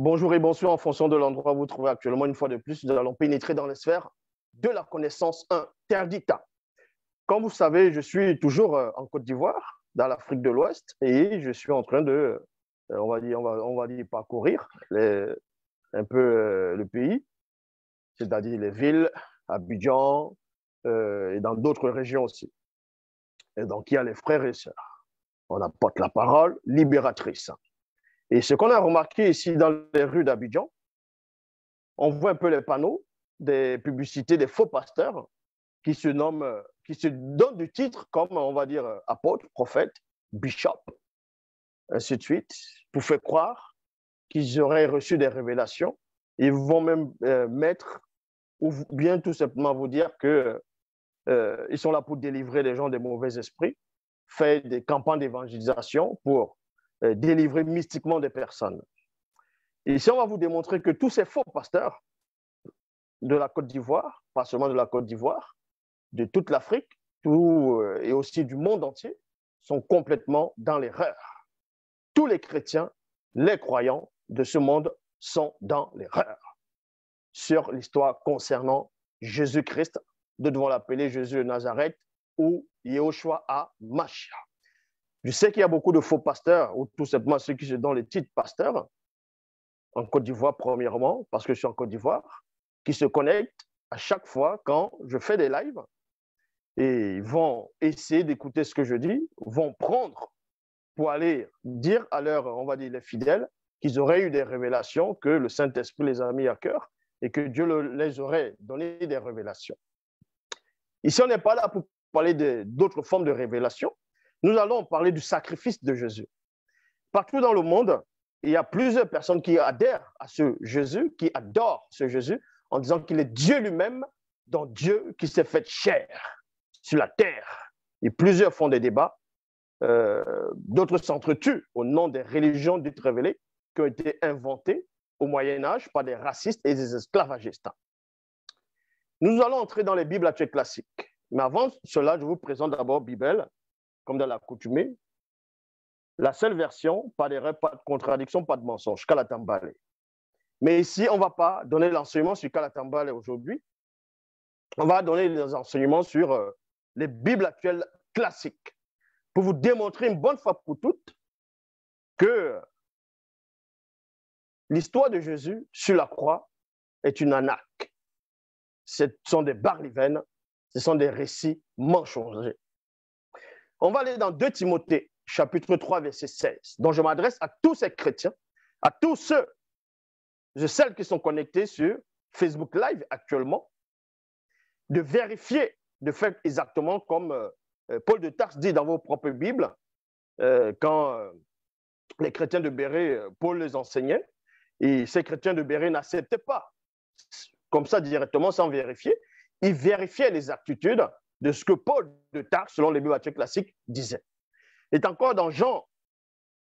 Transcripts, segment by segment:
Bonjour et bonsoir en fonction de l'endroit où vous trouvez actuellement. Une fois de plus, nous allons pénétrer dans les sphères de la connaissance interdite. Comme vous savez, je suis toujours euh, en Côte d'Ivoire, dans l'Afrique de l'Ouest, et je suis en train de, euh, on va dire, on va, parcourir un peu euh, le pays, c'est-à-dire les villes, Abidjan et dans d'autres régions aussi. Et donc, il y a les frères et sœurs. On apporte la parole libératrice. Et ce qu'on a remarqué ici dans les rues d'Abidjan, on voit un peu les panneaux des publicités des faux pasteurs qui se nomment, qui se donnent du titre comme, on va dire, euh, apôtre, prophète, bishop, ainsi de suite, pour faire croire qu'ils auraient reçu des révélations. Ils vont même euh, mettre, ou bien tout simplement vous dire qu'ils euh, sont là pour délivrer les gens des mauvais esprits, faire des campagnes d'évangélisation pour euh, délivrer mystiquement des personnes. Ici, on va vous démontrer que tous ces faux pasteurs de la Côte d'Ivoire, pas seulement de la Côte d'Ivoire, de toute l'Afrique euh, et aussi du monde entier, sont complètement dans l'erreur. Tous les chrétiens, les croyants de ce monde sont dans l'erreur sur l'histoire concernant Jésus-Christ, de devant l'appeler Jésus de Nazareth ou Yehoshua à Mashiach. Je sais qu'il y a beaucoup de faux pasteurs, ou tout simplement ceux qui se donnent les titres pasteurs en Côte d'Ivoire premièrement, parce que je suis en Côte d'Ivoire, qui se connectent à chaque fois quand je fais des lives, et vont essayer d'écouter ce que je dis, vont prendre pour aller dire à leurs, on va dire, les fidèles, qu'ils auraient eu des révélations, que le Saint-Esprit les a mis à cœur et que Dieu les aurait donné des révélations. Ici, on n'est pas là pour parler d'autres formes de révélations, nous allons parler du sacrifice de Jésus. Partout dans le monde, il y a plusieurs personnes qui adhèrent à ce Jésus, qui adorent ce Jésus, en disant qu'il est Dieu lui-même, dans Dieu qui s'est fait chair sur la terre. Et plusieurs font des débats. Euh, d'autres s'entretuent au nom des religions dites révélées qui ont été inventées au Moyen Âge par des racistes et des esclavagistes. Nous allons entrer dans les Bibles actuelles classiques. Mais avant cela, je vous présente d'abord Bibel, comme dans l'accoutumée, la seule version, pas pas de contradiction, pas de mensonge, Kalatambale. Mais ici, on ne va pas donner l'enseignement sur Kalatambale aujourd'hui. On va donner des enseignements sur euh, les Bibles actuelles classiques pour vous démontrer une bonne fois pour toutes que l'histoire de Jésus sur la croix est une anarque. Ce sont des barlivaines, ce sont des récits mensongers. On va aller dans 2 Timothée, chapitre 3, verset 16, dont je m'adresse à tous ces chrétiens, à tous ceux, celles qui sont connectés sur Facebook Live actuellement, de vérifier, de faire exactement comme euh, euh, Paul de Tarse dit dans vos propres Bibles, euh, quand les chrétiens de Béret, Paul les enseignait, et ces chrétiens de Béret n'acceptaient pas, comme ça directement, sans vérifier. Ils vérifiaient les attitudes de ce que Paul de Tar, selon les bibliothèques classiques, disait. Et encore dans Jean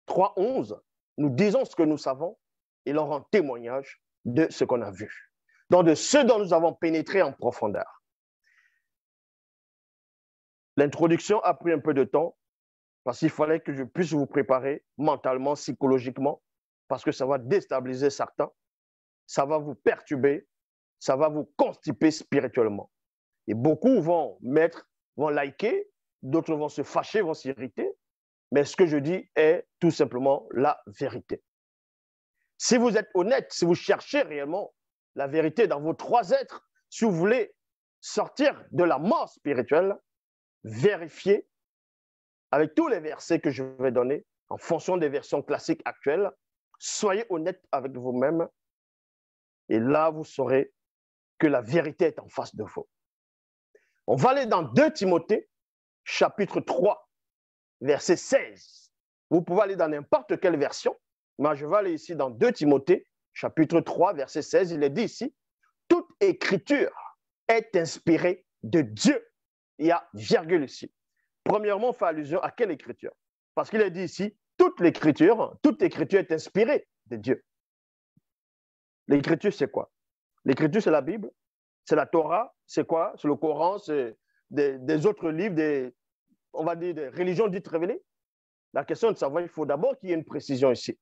3, 11, nous disons ce que nous savons et leur rend témoignage de ce qu'on a vu, donc de ce dont nous avons pénétré en profondeur. L'introduction a pris un peu de temps parce qu'il fallait que je puisse vous préparer mentalement, psychologiquement, parce que ça va déstabiliser certains, ça va vous perturber, ça va vous constiper spirituellement. Et beaucoup vont mettre, vont liker, d'autres vont se fâcher, vont s'irriter. Mais ce que je dis est tout simplement la vérité. Si vous êtes honnête, si vous cherchez réellement la vérité dans vos trois êtres, si vous voulez sortir de la mort spirituelle, vérifiez avec tous les versets que je vais donner en fonction des versions classiques actuelles. Soyez honnête avec vous-même et là, vous saurez que la vérité est en face de vous. On va aller dans 2 Timothée, chapitre 3, verset 16. Vous pouvez aller dans n'importe quelle version. mais je vais aller ici dans 2 Timothée, chapitre 3, verset 16. Il est dit ici, toute écriture est inspirée de Dieu. Il y a virgule ici. Premièrement, on fait allusion à quelle écriture Parce qu'il est dit ici, toute l'écriture, toute écriture est inspirée de Dieu. L'écriture, c'est quoi L'écriture, c'est la Bible. C'est la Torah, c'est quoi C'est le Coran, c'est des, autres livres, des, on va dire des religions dites révélées. La question de savoir, il faut d'abord qu'il y ait une précision ici.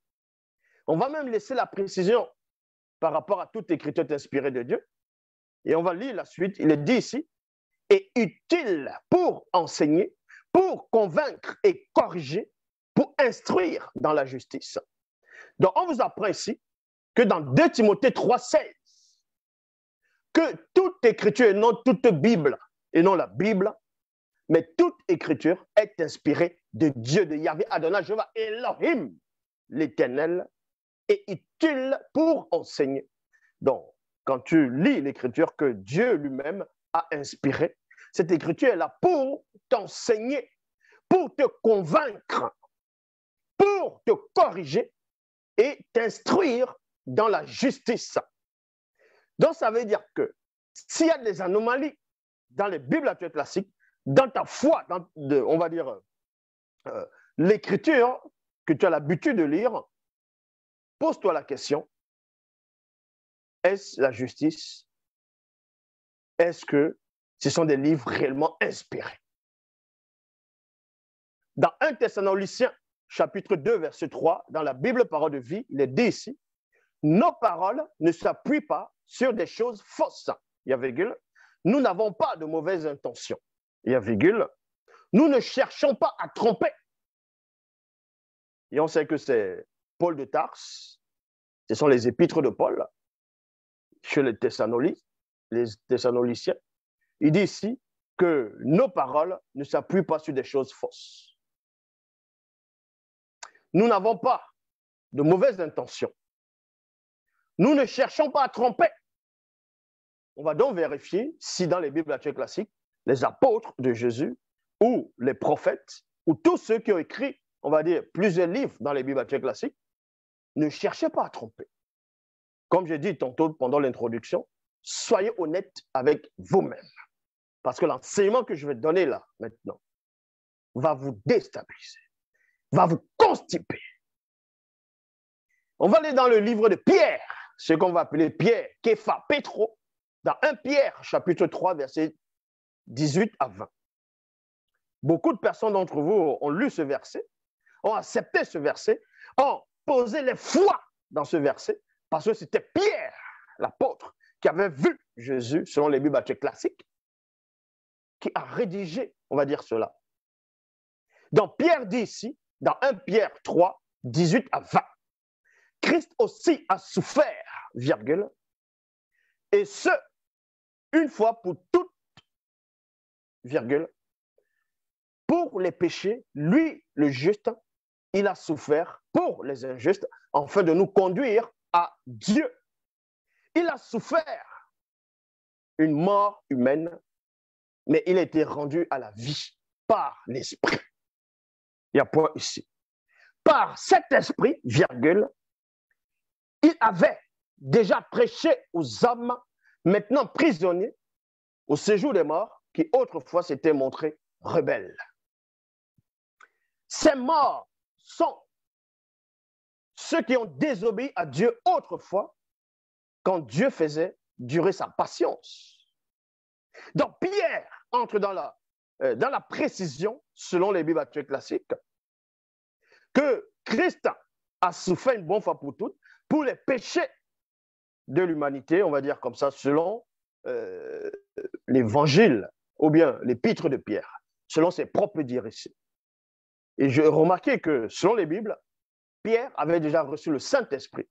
On va même laisser la précision par rapport à toute écriture inspirée de Dieu. Et on va lire la suite. Il est dit ici, est utile pour enseigner, pour convaincre et corriger, pour instruire dans la justice. Donc, on vous apprend ici que dans 2 Timothée 3, 16, que toute écriture, et non toute Bible, et non la Bible, mais toute écriture est inspirée de Dieu, de Yahvé, Adonai, Jehovah, Elohim, l'éternel, et utile pour enseigner. Donc, quand tu lis l'écriture que Dieu lui-même a inspirée, cette écriture est là pour t'enseigner, pour te convaincre, pour te corriger et t'instruire dans la justice, donc, ça veut dire que s'il y a des anomalies dans les Bibles actuelles classiques, dans ta foi, dans, on va dire, euh, euh, l'écriture que tu as l'habitude de lire, pose-toi la question, est-ce la justice Est-ce que ce sont des livres réellement inspirés Dans 1 Thessaloniciens, chapitre 2, verset 3, dans la Bible Parole de vie, il est dit ici, nos paroles ne s'appuient pas sur des choses fausses. Il y a virgule. Nous n'avons pas de mauvaises intentions. Il y a virgule. Nous ne cherchons pas à tromper. Et on sait que c'est Paul de Tarse, ce sont les épîtres de Paul, chez les Thessaloniciens. Les Thessaloniciens. Il dit ici que nos paroles ne s'appuient pas sur des choses fausses. Nous n'avons pas de mauvaises intentions. Nous ne cherchons pas à tromper. On va donc vérifier si dans les Bibles classiques, les apôtres de Jésus ou les prophètes ou tous ceux qui ont écrit, on va dire, plusieurs livres dans les Bibles classiques, ne cherchez pas à tromper. Comme j'ai dit tantôt pendant l'introduction, soyez honnêtes avec vous-même. Parce que l'enseignement que je vais donner là, maintenant, va vous déstabiliser, va vous constiper. On va aller dans le livre de Pierre ce qu'on va appeler Pierre, Kepha, Pétro, dans 1 Pierre, chapitre 3, verset 18 à 20. Beaucoup de personnes d'entre vous ont lu ce verset, ont accepté ce verset, ont posé les foi dans ce verset, parce que c'était Pierre, l'apôtre, qui avait vu Jésus, selon les Bibles classiques, qui a rédigé, on va dire cela. Donc Pierre dit ici, dans 1 Pierre 3, 18 à 20, Christ aussi a souffert virgule, et ce, une fois pour toutes, virgule, pour les péchés, lui, le juste, il a souffert pour les injustes, afin de nous conduire à Dieu. Il a souffert une mort humaine, mais il a été rendu à la vie par l'esprit. Il n'y a point ici. Par cet esprit, virgule, il avait déjà prêché aux hommes, maintenant prisonniers, au séjour des morts, qui autrefois s'étaient montrés rebelles. Ces morts sont ceux qui ont désobéi à Dieu autrefois, quand Dieu faisait durer sa patience. Donc Pierre entre dans la, euh, dans la précision, selon les Bibles classiques, que Christ a souffert une bonne fois pour toutes pour les péchés de l'humanité, on va dire comme ça, selon euh, l'évangile ou bien l'épître de Pierre, selon ses propres directions. Et j'ai remarqué que selon les Bibles, Pierre avait déjà reçu le Saint-Esprit.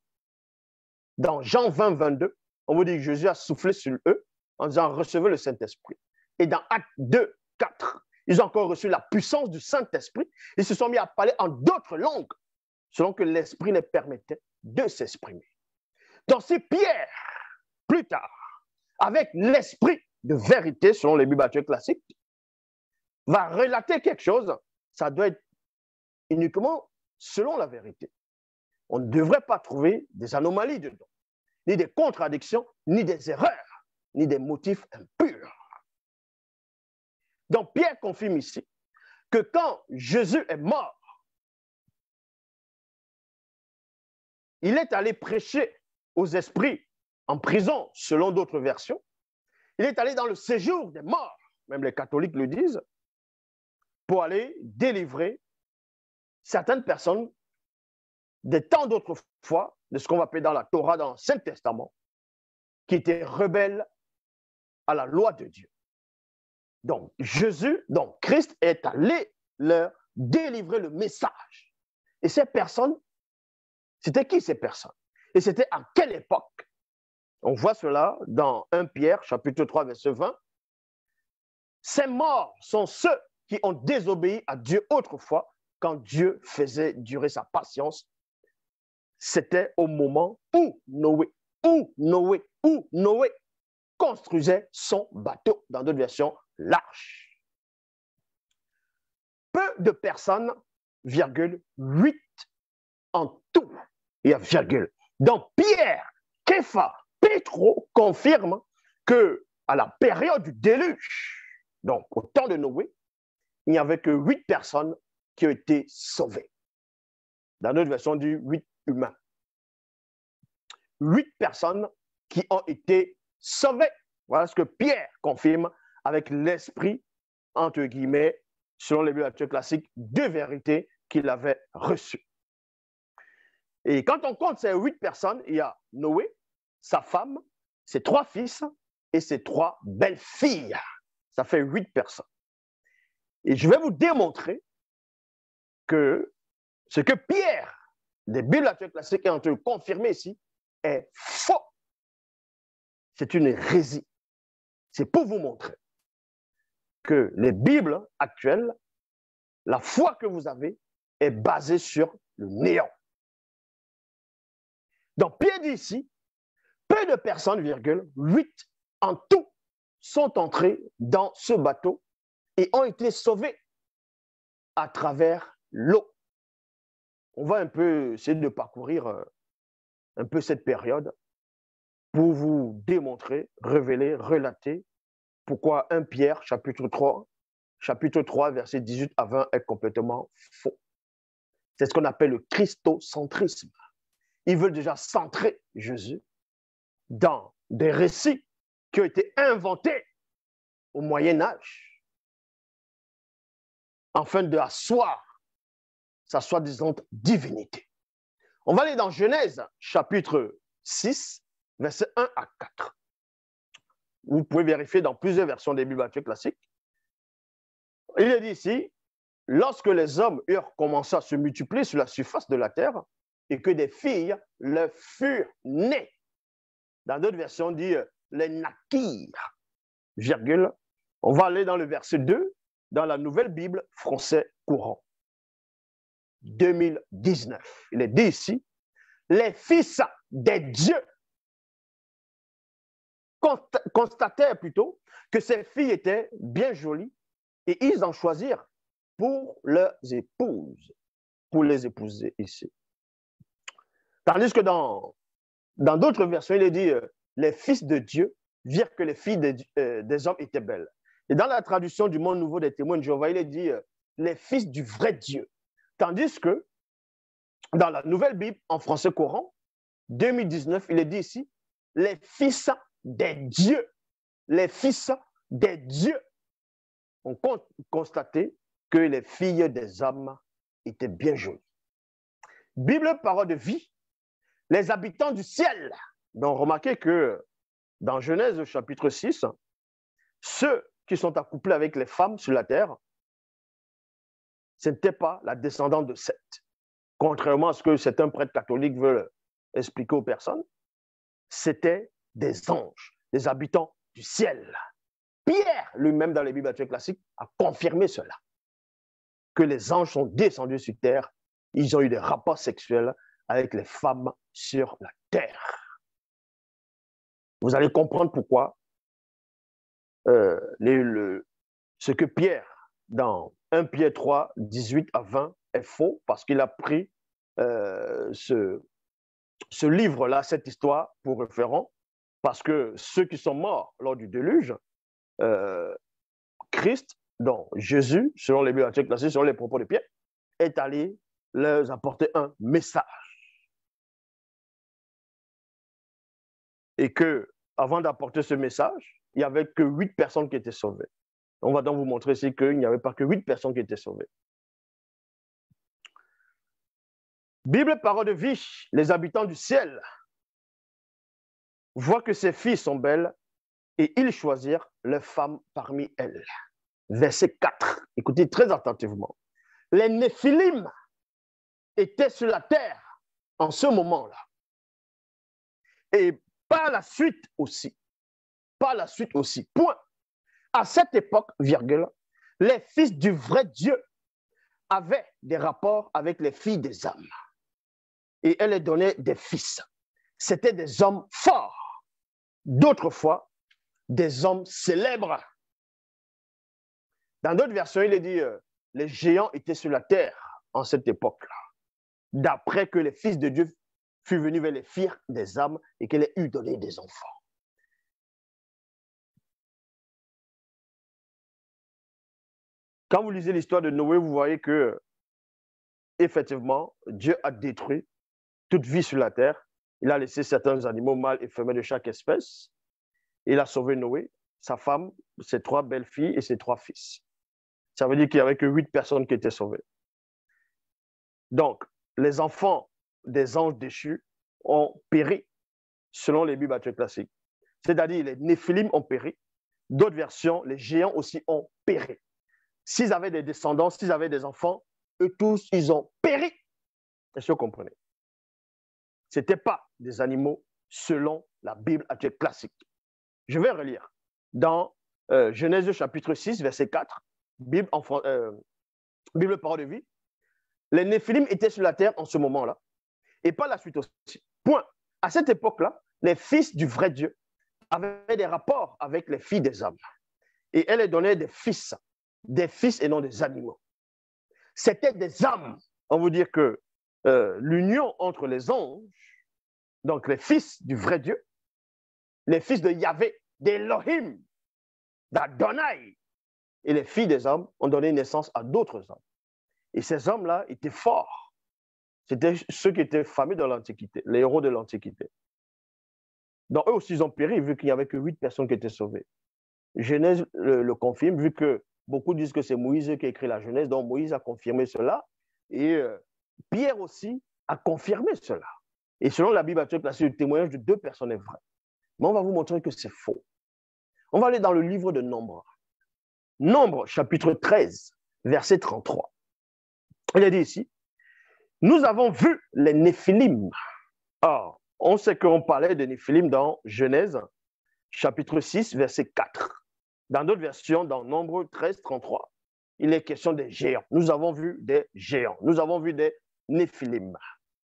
Dans Jean 20, 22, on vous dit que Jésus a soufflé sur eux en disant recevez le Saint-Esprit. Et dans Acte 2, 4, ils ont encore reçu la puissance du Saint-Esprit. Ils se sont mis à parler en d'autres langues, selon que l'Esprit les permettait de s'exprimer. Donc si Pierre, plus tard, avec l'esprit de vérité, selon les bibliothèques classiques, va relater quelque chose, ça doit être uniquement selon la vérité. On ne devrait pas trouver des anomalies dedans, ni des contradictions, ni des erreurs, ni des motifs impurs. Donc Pierre confirme ici que quand Jésus est mort, il est allé prêcher aux esprits en prison, selon d'autres versions. Il est allé dans le séjour des morts, même les catholiques le disent, pour aller délivrer certaines personnes des d'autres fois, de ce qu'on va appeler dans la Torah, dans saint Testament, qui étaient rebelles à la loi de Dieu. Donc, Jésus, donc Christ est allé leur délivrer le message. Et ces personnes, c'était qui ces personnes et c'était à quelle époque On voit cela dans 1 Pierre, chapitre 3, verset 20. Ces morts sont ceux qui ont désobéi à Dieu autrefois quand Dieu faisait durer sa patience. C'était au moment où Noé, où Noé, où Noé construisait son bateau, dans d'autres versions, l'arche. Peu de personnes, virgule, 8 en tout, il y a virgule, donc, Pierre, Kefa, Petro confirment que à la période du déluge, donc au temps de Noé, il n'y avait que huit personnes qui ont été sauvées. Dans notre version, du « huit humains. Huit personnes qui ont été sauvées. Voilà ce que Pierre confirme avec l'esprit, entre guillemets, selon les bibliothèques classiques, deux vérités qu'il avait reçue. Et quand on compte ces huit personnes, il y a Noé, sa femme, ses trois fils et ses trois belles filles. Ça fait huit personnes. Et je vais vous démontrer que ce que Pierre, des Bibles actuelles classiques, est en confirmer ici, est faux. C'est une hérésie. C'est pour vous montrer que les Bibles actuelles, la foi que vous avez est basée sur le néant. Dans pied d'ici, peu de personnes, 8 en tout, sont entrées dans ce bateau et ont été sauvées à travers l'eau. On va un peu essayer de parcourir euh, un peu cette période pour vous démontrer, révéler, relater pourquoi 1 Pierre, chapitre 3, chapitre 3, verset 18 à 20 est complètement faux. C'est ce qu'on appelle le christocentrisme ils veulent déjà centrer Jésus dans des récits qui ont été inventés au Moyen Âge, afin de asseoir sa soi-disant divinité. On va aller dans Genèse chapitre 6, versets 1 à 4. Vous pouvez vérifier dans plusieurs versions des Bibles classiques. Il est dit ici, lorsque les hommes eurent commencé à se multiplier sur la surface de la terre, et que des filles leur furent nées. Dans d'autres versions, on dit euh, les naquirent, On va aller dans le verset 2, dans la nouvelle Bible français courant. 2019. Il est dit ici, les fils des dieux constatèrent plutôt que ces filles étaient bien jolies et ils en choisirent pour leurs épouses, pour les épouser ici. Tandis que dans d'autres versions, il est dit euh, les fils de Dieu virent que les filles euh, des hommes étaient belles. Et dans la traduction du monde nouveau des témoins de Jéhovah, il est dit euh, les fils du vrai Dieu. Tandis que dans la nouvelle Bible, en français courant, 2019, il est dit ici les fils des dieux. Les fils des dieux. ont constaté que les filles des hommes étaient bien jolies. Bible, parole de vie, les habitants du ciel. Donc remarquez que dans Genèse chapitre 6, ceux qui sont accouplés avec les femmes sur la terre, ce n'était pas la descendante de Seth. Contrairement à ce que certains prêtres catholiques veulent expliquer aux personnes, c'était des anges, des habitants du ciel. Pierre, lui-même dans les Bibles classiques, a confirmé cela, que les anges sont descendus sur terre, ils ont eu des rapports sexuels avec les femmes sur la terre. Vous allez comprendre pourquoi euh, ce que Pierre, dans 1 Pierre 3, 18 à 20, est faux, parce qu'il a pris euh, ce, livre-là, cette histoire, pour référent, parce que ceux qui sont morts lors du déluge, euh, Christ, donc Jésus, selon les bibliothèques selon les propos de Pierre, est allé leur apporter un message. et que avant d'apporter ce message, il n'y avait que huit personnes qui étaient sauvées. On va donc vous montrer ici qu'il n'y avait pas que huit personnes qui étaient sauvées. Bible, parole de vie, les habitants du ciel voient que ses filles sont belles et ils choisirent leurs femmes parmi elles. Verset 4, écoutez très attentivement. Les Néphilim étaient sur la terre en ce moment-là. Et par la suite aussi, par la suite aussi, point. À cette époque, virgule, les fils du vrai Dieu avaient des rapports avec les filles des hommes. Et elle les donnait des fils. C'était des hommes forts. D'autres fois, des hommes célèbres. Dans d'autres versions, il est dit, euh, les géants étaient sur la terre en cette époque-là, d'après que les fils de Dieu fut venu vers les fiers des âmes et qu'elle ait eu donné des enfants. Quand vous lisez l'histoire de Noé, vous voyez que, effectivement, Dieu a détruit toute vie sur la terre. Il a laissé certains animaux mâles et femelles de chaque espèce. Il a sauvé Noé, sa femme, ses trois belles filles et ses trois fils. Ça veut dire qu'il n'y avait que huit personnes qui étaient sauvées. Donc, les enfants des anges déchus ont péri, selon les Bibles classiques. C'est-à-dire, les Néphilim ont péri. D'autres versions, les géants aussi ont péri. S'ils avaient des descendants, s'ils avaient des enfants, eux tous, ils ont péri. Est-ce que vous comprenez Ce pas des animaux selon la Bible actuelle classique. Je vais relire dans euh, Genèse chapitre 6, verset 4, Bible, euh, Bible parole de vie. Les Néphilim étaient sur la terre en ce moment-là et pas la suite aussi. Point. À cette époque-là, les fils du vrai Dieu avaient des rapports avec les filles des hommes. Et elle donnaient des fils, des fils et non des animaux. C'était des hommes. On veut dire que euh, l'union entre les anges, donc les fils du vrai Dieu, les fils de Yahvé, d'Elohim, d'Adonai, et les filles des hommes ont donné naissance à d'autres hommes. Et ces hommes-là étaient forts c'était ceux qui étaient fameux dans l'Antiquité, les héros de l'Antiquité. Donc eux aussi, ils ont péri vu qu'il n'y avait que huit personnes qui étaient sauvées. Genèse le, confirme, vu que beaucoup disent que c'est Moïse qui a écrit la Genèse, donc Moïse a confirmé cela. Et euh, Pierre aussi a confirmé cela. Et selon la Bible actuelle le témoignage de deux personnes est vrai. Mais on va vous montrer que c'est faux. On va aller dans le livre de Nombre. Nombre, chapitre 13, verset 33. Il a dit ici, nous avons vu les Néphilim. Or, on sait qu'on parlait de Néphilim dans Genèse, chapitre 6, verset 4. Dans d'autres versions, dans Nombre 13, 33, il est question des géants. Nous avons vu des géants. Nous avons vu des Néphilim,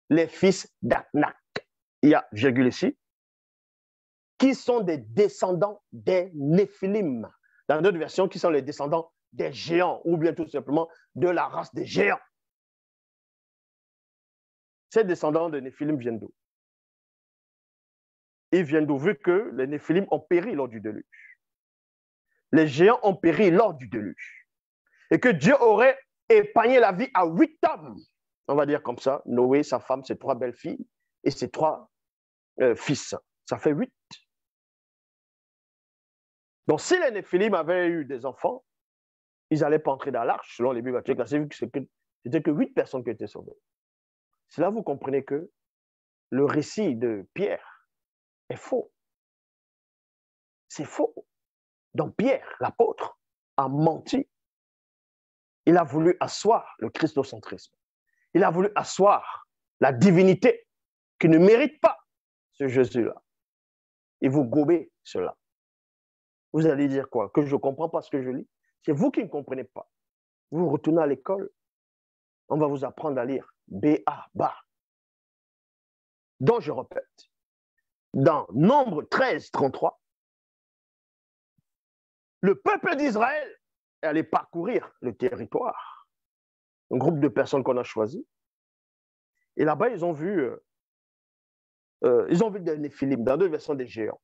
les fils d'Aknak. Il y a virgule ici. Qui sont des descendants des Néphilim. Dans d'autres versions, qui sont les descendants des géants, ou bien tout simplement de la race des géants descendants de Néphilim viennent d'où Ils viennent d'où Vu que les Néphilim ont péri lors du déluge. Les géants ont péri lors du déluge. Et que Dieu aurait épargné la vie à huit hommes. On va dire comme ça, Noé, sa femme, ses trois belles filles et ses trois euh, fils. Ça fait huit. Donc si les Néphilim avaient eu des enfants, ils n'allaient pas entrer dans l'arche, selon les bibliothèques, vu que c'était que huit personnes qui étaient sauvées. Cela, vous comprenez que le récit de Pierre est faux. C'est faux. Donc Pierre, l'apôtre, a menti. Il a voulu asseoir le christocentrisme. Il a voulu asseoir la divinité qui ne mérite pas ce Jésus-là. Et vous gobez cela. Vous allez dire quoi Que je ne comprends pas ce que je lis C'est vous qui ne comprenez pas. Vous retournez à l'école, on va vous apprendre à lire. B.A. Ba. Donc, je répète, dans Nombre 13, 33, le peuple d'Israël allait parcourir le territoire. Un groupe de personnes qu'on a choisi. Et là-bas, ils ont vu, euh, euh ils ont vu des dans deux versions des géants.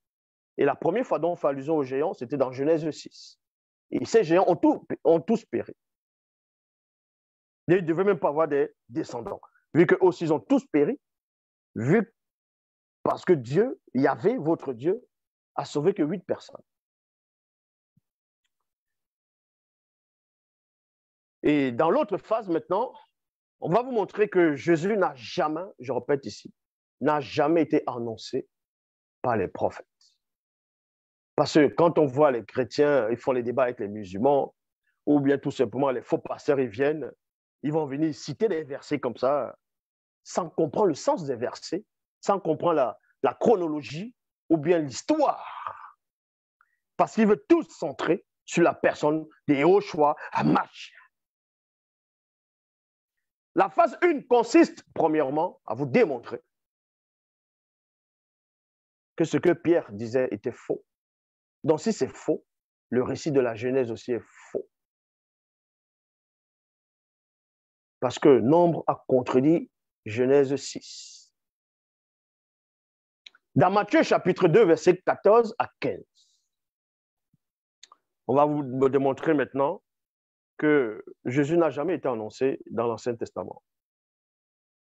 Et la première fois dont on fait allusion aux géants, c'était dans Genèse 6. Et ces géants ont, ont tous péri. Ils ne devaient même pas avoir des descendants. Vu que aussi, ils ont tous péri, vu parce que Dieu, il avait votre Dieu, a sauvé que huit personnes. Et dans l'autre phase maintenant, on va vous montrer que Jésus n'a jamais, je répète ici, n'a jamais été annoncé par les prophètes. Parce que quand on voit les chrétiens, ils font les débats avec les musulmans, ou bien tout simplement les faux pasteurs, ils viennent, ils vont venir citer des versets comme ça, sans comprendre le sens des versets, sans comprendre la, chronologie ou bien l'histoire. Parce qu'ils veulent tous centrer sur la personne des de à match. La phase 1 consiste, premièrement, à vous démontrer que ce que Pierre disait était faux. Donc, si c'est faux, le récit de la Genèse aussi est faux. Parce que nombre a contredit Genèse 6. Dans Matthieu chapitre 2, verset 14 à 15, on va vous démontrer maintenant que Jésus n'a jamais été annoncé dans l'Ancien Testament.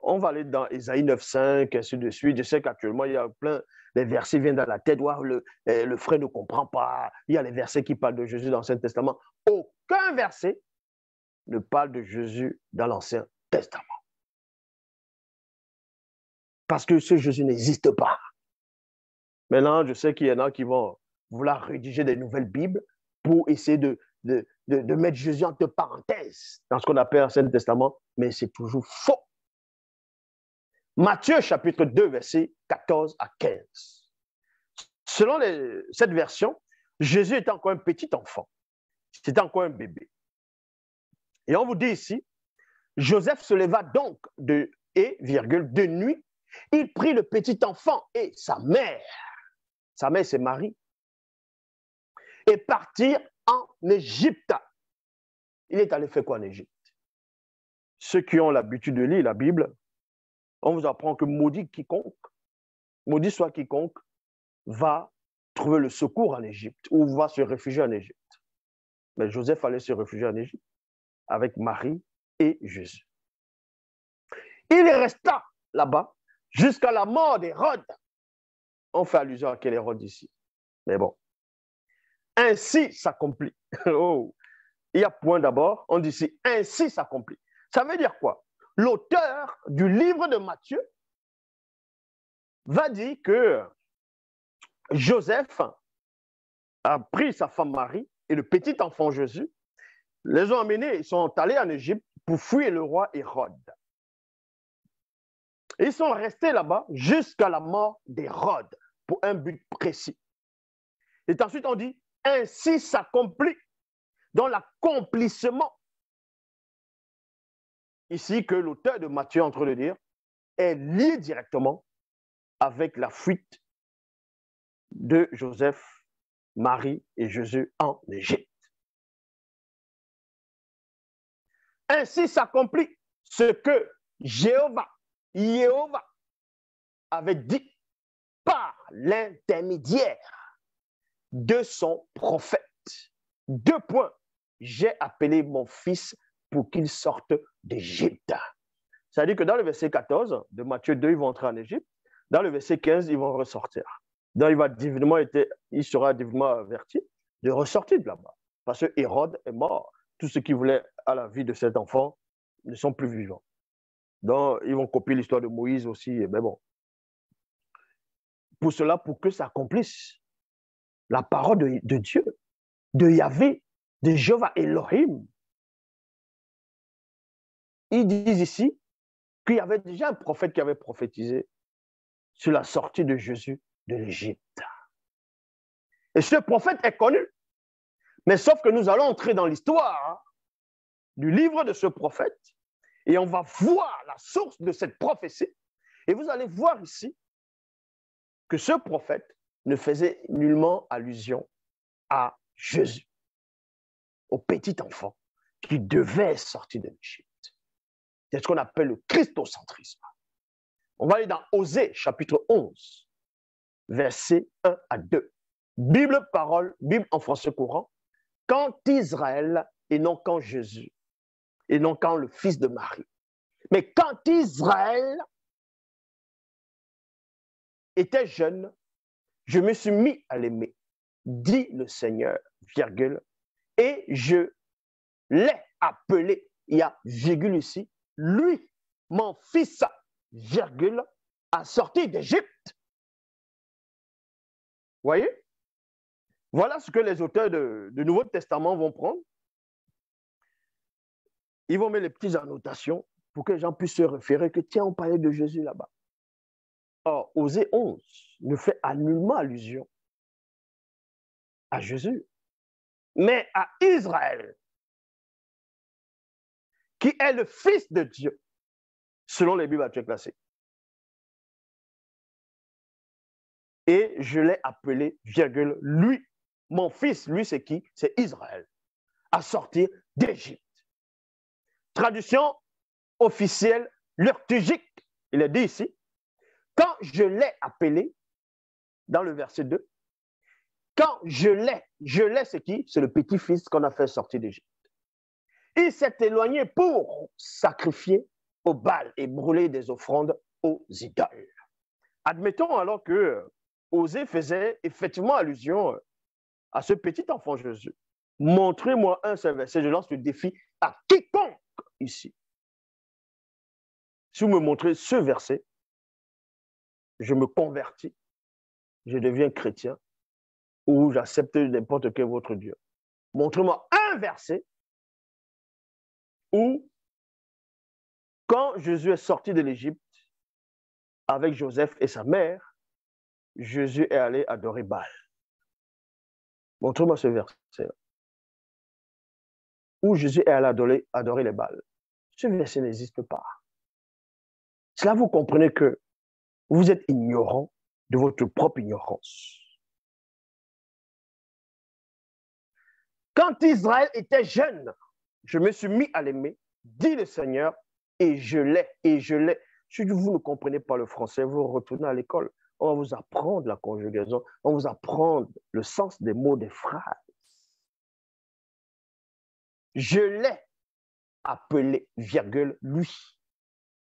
On va aller dans Isaïe 9.5, ainsi de suite. Je sais qu'actuellement, il y a plein, les versets viennent dans la tête. le, eh, le frère ne comprend pas. Il y a les versets qui parlent de Jésus dans l'Ancien Testament. Aucun verset ne parle de Jésus dans l'Ancien Testament. Parce que ce Jésus n'existe pas. Maintenant, je sais qu'il y en a qui vont vouloir rédiger des nouvelles Bibles pour essayer de, mettre Jésus entre parenthèses dans ce qu'on appelle l'Ancien Testament, mais c'est toujours faux. Matthieu chapitre 2, versets 14 à 15. Selon cette version, Jésus était encore un petit enfant. C'était encore un bébé. Et on vous dit ici, Joseph se leva donc de, et, virgule, de nuit, il prit le petit enfant et sa mère, sa mère c'est Marie, et partir en Égypte. Il est allé faire quoi en Égypte Ceux qui ont l'habitude de lire la Bible, on vous apprend que maudit quiconque, maudit soit quiconque, va trouver le secours en Égypte ou va se réfugier en Égypte. Mais Joseph allait se réfugier en Égypte avec Marie et Jésus. Il resta là-bas jusqu'à la mort d'Hérode. On fait allusion à quel Hérode ici. Mais bon. Ainsi s'accomplit. oh. Il y a point d'abord, on dit ici, ainsi s'accomplit. Ça veut dire quoi L'auteur du livre de Matthieu va dire que Joseph a pris sa femme Marie et le petit enfant Jésus les ont emmenés, ils sont allés en Égypte pour fuir le roi Hérode. Ils sont restés là-bas jusqu'à la mort d'Hérode pour un but précis. Et ensuite, on dit, ainsi s'accomplit dans l'accomplissement. Ici, que l'auteur de Matthieu est en train de dire, est lié directement avec la fuite de Joseph, Marie et Jésus en Égypte. Ainsi s'accomplit ce que Jéhovah, avait dit par l'intermédiaire de son prophète. Deux points. J'ai appelé mon fils pour qu'il sorte d'Égypte. C'est-à-dire que dans le verset 14 de Matthieu 2, ils vont entrer en Égypte. Dans le verset 15, ils vont ressortir. Donc, il, va divinement été, il sera divinement averti de ressortir de là-bas. Parce que Hérode est mort tout ce qui voulaient à la vie de cet enfant ne sont plus vivants. Donc, ils vont copier l'histoire de Moïse aussi, mais ben bon. Pour cela, pour que s'accomplisse la parole de, de, Dieu, de Yahvé, de Jéhovah Elohim. Ils disent ici qu'il y avait déjà un prophète qui avait prophétisé sur la sortie de Jésus de l'Égypte. Et ce prophète est connu. Mais sauf que nous allons entrer dans l'histoire du livre de ce prophète et on va voir la source de cette prophétie. Et vous allez voir ici que ce prophète ne faisait nullement allusion à Jésus, au petit enfant qui devait sortir de l'Égypte. C'est ce qu'on appelle le christocentrisme. On va aller dans Osée chapitre 11, versets 1 à 2. Bible, parole, Bible en français courant, quand Israël et non quand Jésus, et non quand le Fils de Marie. Mais quand Israël était jeune, je me suis mis à l'aimer, dit le Seigneur, et je l'ai appelé, il y a virgule ici, lui, mon fils, virgule, a sorti d'Égypte. Voyez voilà ce que les auteurs du Nouveau Testament vont prendre. Ils vont mettre les petites annotations pour que les gens puissent se référer que tiens, on parlait de Jésus là-bas. Or, Osée 11 ne fait à nullement allusion à Jésus, mais à Israël, qui est le Fils de Dieu, selon les Bibles actuelles classiques. Et je l'ai appelé, virgule, lui mon fils, lui, c'est qui C'est Israël, à sortir d'Égypte. Traduction officielle liturgique, il est dit ici, quand je l'ai appelé, dans le verset 2, quand je l'ai, je l'ai, c'est qui C'est le petit-fils qu'on a fait sortir d'Égypte. Il s'est éloigné pour sacrifier au Baal et brûler des offrandes aux idoles. Admettons alors que Osée faisait effectivement allusion euh, à ce petit enfant Jésus, montrez-moi un seul verset, je lance le défi à quiconque ici. Si vous me montrez ce verset, je me convertis, je deviens chrétien ou j'accepte n'importe quel votre Dieu. Montrez-moi un verset où, quand Jésus est sorti de l'Égypte avec Joseph et sa mère, Jésus est allé adorer Baal. Montre-moi ce verset. Où Jésus est allé adorer, adorer les balles. Ce verset n'existe pas. Cela vous comprenez que vous êtes ignorant de votre propre ignorance. Quand Israël était jeune, je me suis mis à l'aimer, dit le Seigneur, et je l'ai, et je l'ai. Si vous ne comprenez pas le français, vous retournez à l'école. On va vous apprendre la conjugaison. On va vous apprendre le sens des mots, des phrases. Je l'ai appelé, virgule, lui,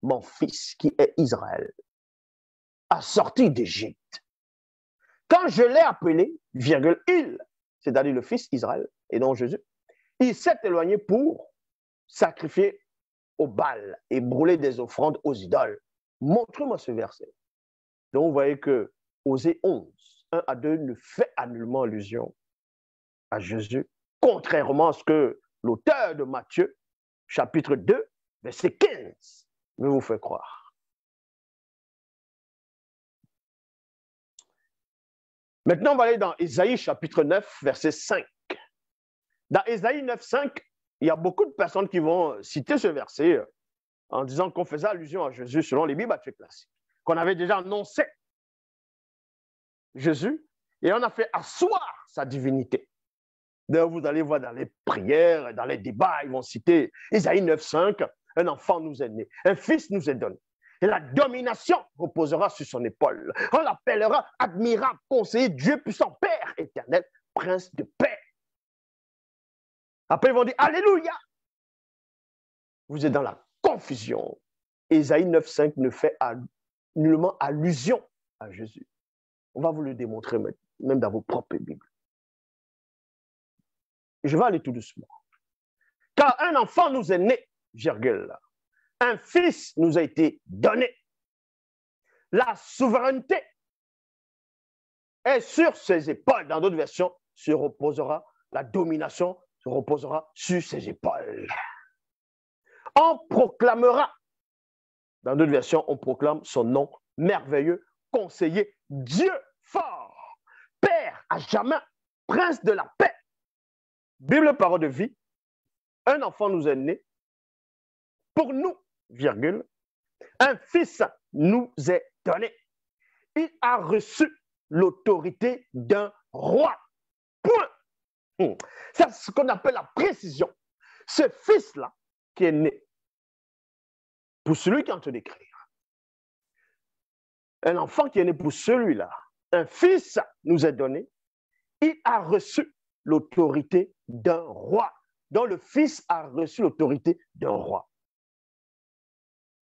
mon fils qui est Israël, a sorti d'Égypte. Quand je l'ai appelé, virgule, il, c'est-à-dire le fils Israël et non Jésus, il s'est éloigné pour sacrifier au bal et brûler des offrandes aux idoles. Montre-moi ce verset. Donc, vous voyez que Osée 11, 1 à 2 ne fait annulement allusion à Jésus, contrairement à ce que l'auteur de Matthieu, chapitre 2, verset 15, veut vous fait croire. Maintenant, on va aller dans Ésaïe chapitre 9, verset 5. Dans Ésaïe 9, 5, il y a beaucoup de personnes qui vont citer ce verset euh, en disant qu'on faisait allusion à Jésus selon les Bibles classiques qu'on avait déjà annoncé Jésus, et on a fait asseoir sa divinité. D'ailleurs, vous allez voir dans les prières, dans les débats, ils vont citer Isaïe 9.5, un enfant nous est né, un fils nous est donné. Et la domination reposera sur son épaule. On l'appellera admirable, conseiller, Dieu puissant, Père éternel, prince de paix. Après, ils vont dire Alléluia. Vous êtes dans la confusion. isaïe 9.5 ne fait nullement allusion à Jésus. On va vous le démontrer même dans vos propres Bibles. Je vais aller tout doucement. Car un enfant nous est né, un fils nous a été donné. La souveraineté est sur ses épaules. Dans d'autres versions, se reposera, la domination se reposera sur ses épaules. On proclamera dans d'autres versions, on proclame son nom merveilleux, conseiller, Dieu fort, Père à jamais, Prince de la paix. Bible, parole de vie, un enfant nous est né, pour nous, virgule, un fils nous est donné. Il a reçu l'autorité d'un roi. Point. Hmm. C'est ce qu'on appelle la précision. Ce fils-là qui est né pour celui qui est en d'écrire. Un enfant qui est né pour celui-là, un fils nous est donné, il a reçu l'autorité d'un roi, dont le fils a reçu l'autorité d'un roi.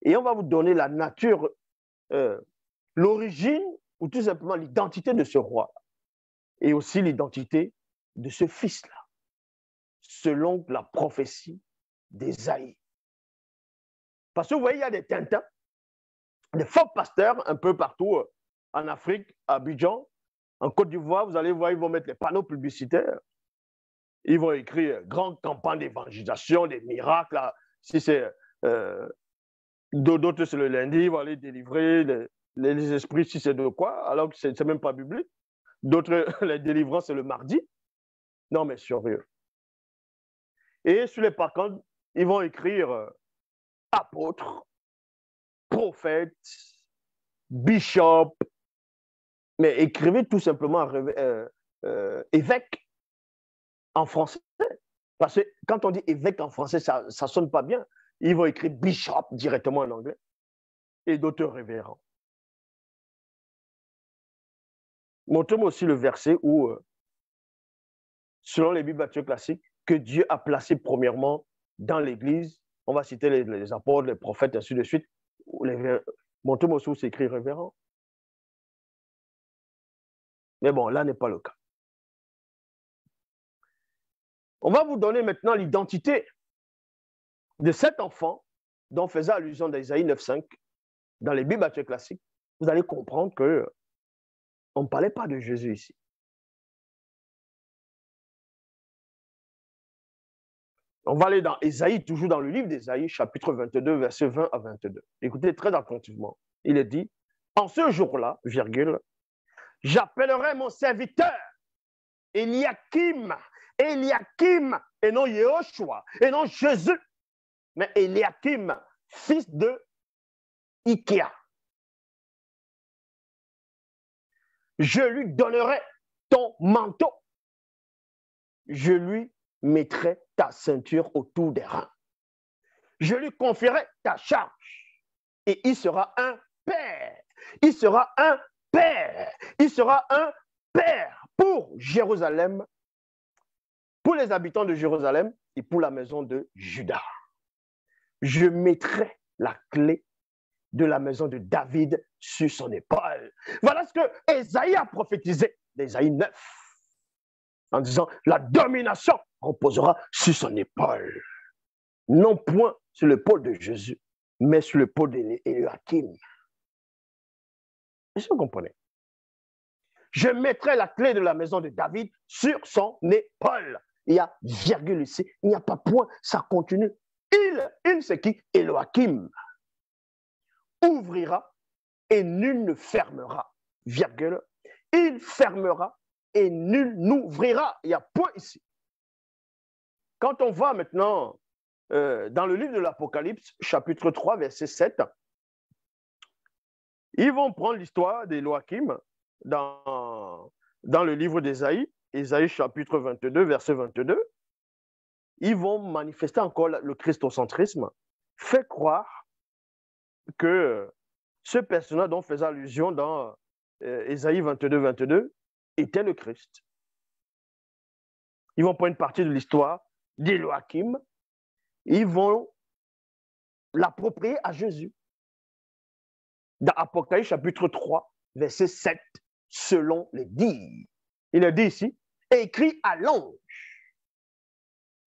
Et on va vous donner la nature, euh, l'origine ou tout simplement l'identité de ce roi et aussi l'identité de ce fils-là, selon la prophétie d'Ésaïe. Parce que vous voyez, il y a des Tintins, des faux pasteurs un peu partout euh, en Afrique, à Abidjan, en Côte d'Ivoire, vous allez voir, ils vont mettre les panneaux publicitaires. Ils vont écrire euh, grande campagne d'évangélisation, des miracles. Si c'est euh, d'autres, c'est le lundi, ils vont aller délivrer les, esprits, si c'est de quoi, alors que ce n'est même pas biblique. D'autres, les délivrances, c'est le mardi. Non, mais sérieux. Et sur les parcs ils vont écrire apôtres, prophètes, Bishop, mais écrivez tout simplement euh, euh, évêque en français. Parce que quand on dit évêque en français, ça ne sonne pas bien. Ils vont écrire bishop directement en anglais et d'autres révérends. Montrez-moi aussi le verset où, euh, selon les Bibles classiques, que Dieu a placé premièrement dans l'Église on va citer les, apôtres, les prophètes, ainsi de suite. Les, Montemosou s'écrit révérend. Mais bon, là n'est pas le cas. On va vous donner maintenant l'identité de cet enfant dont faisait allusion d'Isaïe 9.5 dans les Bibles classiques. Vous allez comprendre que on ne parlait pas de Jésus ici. On va aller dans Ésaïe, toujours dans le livre d'Ésaïe, chapitre 22, versets 20 à 22. Écoutez très attentivement. Il est dit, en ce jour-là, virgule, j'appellerai mon serviteur Eliakim, Eliakim, et non Yehoshua, et non Jésus, mais Eliakim, fils de Ikea. Je lui donnerai ton manteau. Je lui mettrai ta ceinture autour des reins. Je lui confierai ta charge et il sera un père. Il sera un père. Il sera un père pour Jérusalem, pour les habitants de Jérusalem et pour la maison de Judas. Je mettrai la clé de la maison de David sur son épaule. Voilà ce que Esaïe a prophétisé, Esaïe 9 en disant la domination reposera sur son épaule. Non point sur l'épaule de Jésus, mais sur l'épaule d'Éliakim. Est-ce que vous comprenez? Je mettrai la clé de la maison de David sur son épaule. Il y a virgule ici, il n'y a pas point, ça continue. Il, il c'est qui Elohim ouvrira et nul ne fermera. Virgule. Il fermera et nul n'ouvrira. Il n'y a point ici. Quand on va maintenant euh, dans le livre de l'Apocalypse, chapitre 3, verset 7, ils vont prendre l'histoire des dans, dans le livre d'Ésaïe, Ésaïe chapitre 22, verset 22. Ils vont manifester encore le christocentrisme, fait croire que ce personnage dont faisait allusion dans euh, Ésaïe 22, 22, était le Christ. Ils vont prendre partie de l'histoire d'Eloachim, Ils vont l'approprier à Jésus. Dans Apocalypse chapitre 3, verset 7, selon les dix, Il est dit ici, écrit à l'ange,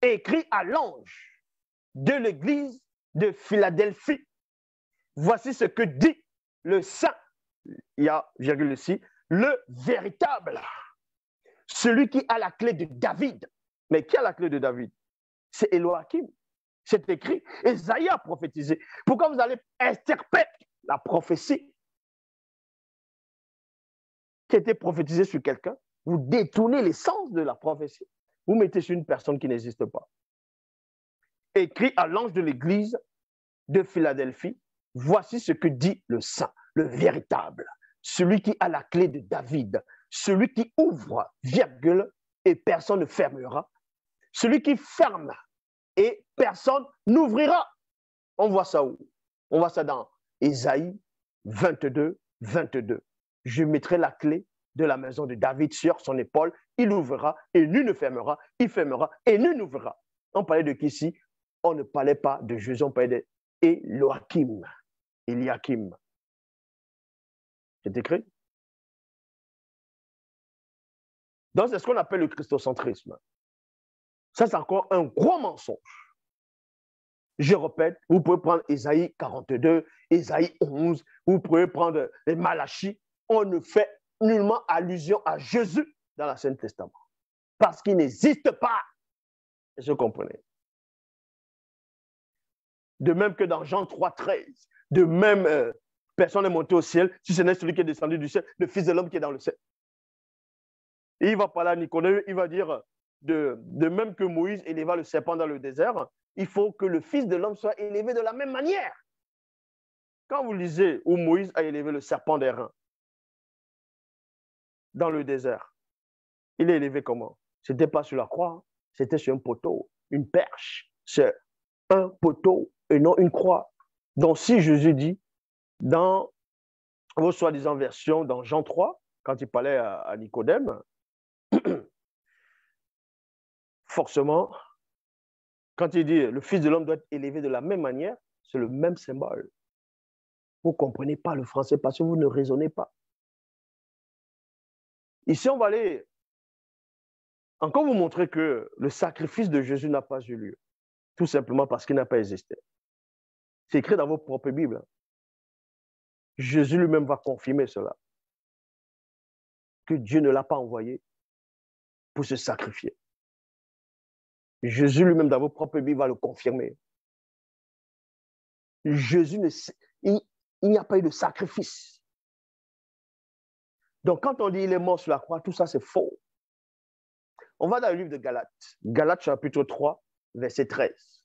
écrit à l'ange de l'église de Philadelphie. Voici ce que dit le saint, il y a virgule ici, le véritable, celui qui a la clé de David. Mais qui a la clé de David C'est Elohim. C'est écrit. Isaïe a prophétisé. Pourquoi vous allez interpréter la prophétie qui était prophétisée sur quelqu'un Vous détournez l'essence de la prophétie. Vous mettez sur une personne qui n'existe pas. Écrit à l'ange de l'église de Philadelphie, voici ce que dit le saint, le véritable celui qui a la clé de David, celui qui ouvre, virgule, et personne ne fermera, celui qui ferme et personne n'ouvrira. On voit ça où On voit ça dans Ésaïe 22, 22. Je mettrai la clé de la maison de David sur son épaule, il ouvrira et lui ne fermera, il fermera et nul n'ouvrira. On parlait de qui ici On ne parlait pas de Jésus, on parlait de Eliakim. C'est écrit. Donc, c'est ce qu'on appelle le christocentrisme. Ça, c'est encore un gros mensonge. Je répète, vous pouvez prendre Ésaïe 42, Ésaïe 11, vous pouvez prendre les Malachie. On ne fait nullement allusion à Jésus dans l'Ancien Testament parce qu'il n'existe pas. Je comprenais. De même que dans Jean 3, 13, de même euh, personne n'est monté au ciel, si ce n'est celui qui est descendu du ciel, le Fils de l'homme qui est dans le ciel. Et il va parler à Nicodème, il va dire, de, de même que Moïse éleva le serpent dans le désert, il faut que le Fils de l'homme soit élevé de la même manière. Quand vous lisez où Moïse a élevé le serpent des reins, dans le désert, il est élevé comment Ce n'était pas sur la croix, c'était sur un poteau, une perche. C'est un poteau et non une croix. Donc si Jésus dit, dans vos soi-disant versions, dans Jean 3, quand il parlait à, Nicodème, forcément, quand il dit le Fils de l'homme doit être élevé de la même manière, c'est le même symbole. Vous ne comprenez pas le français parce que vous ne raisonnez pas. Ici, on va aller encore vous montrer que le sacrifice de Jésus n'a pas eu lieu, tout simplement parce qu'il n'a pas existé. C'est écrit dans vos propres Bibles. Hein. Jésus lui-même va confirmer cela, que Dieu ne l'a pas envoyé pour se sacrifier. Jésus lui-même, dans vos propres vies, va le confirmer. Jésus il, n'y a pas eu de sacrifice. Donc, quand on dit il est mort sur la croix, tout ça, c'est faux. On va dans le livre de Galates, Galates chapitre 3, verset 13.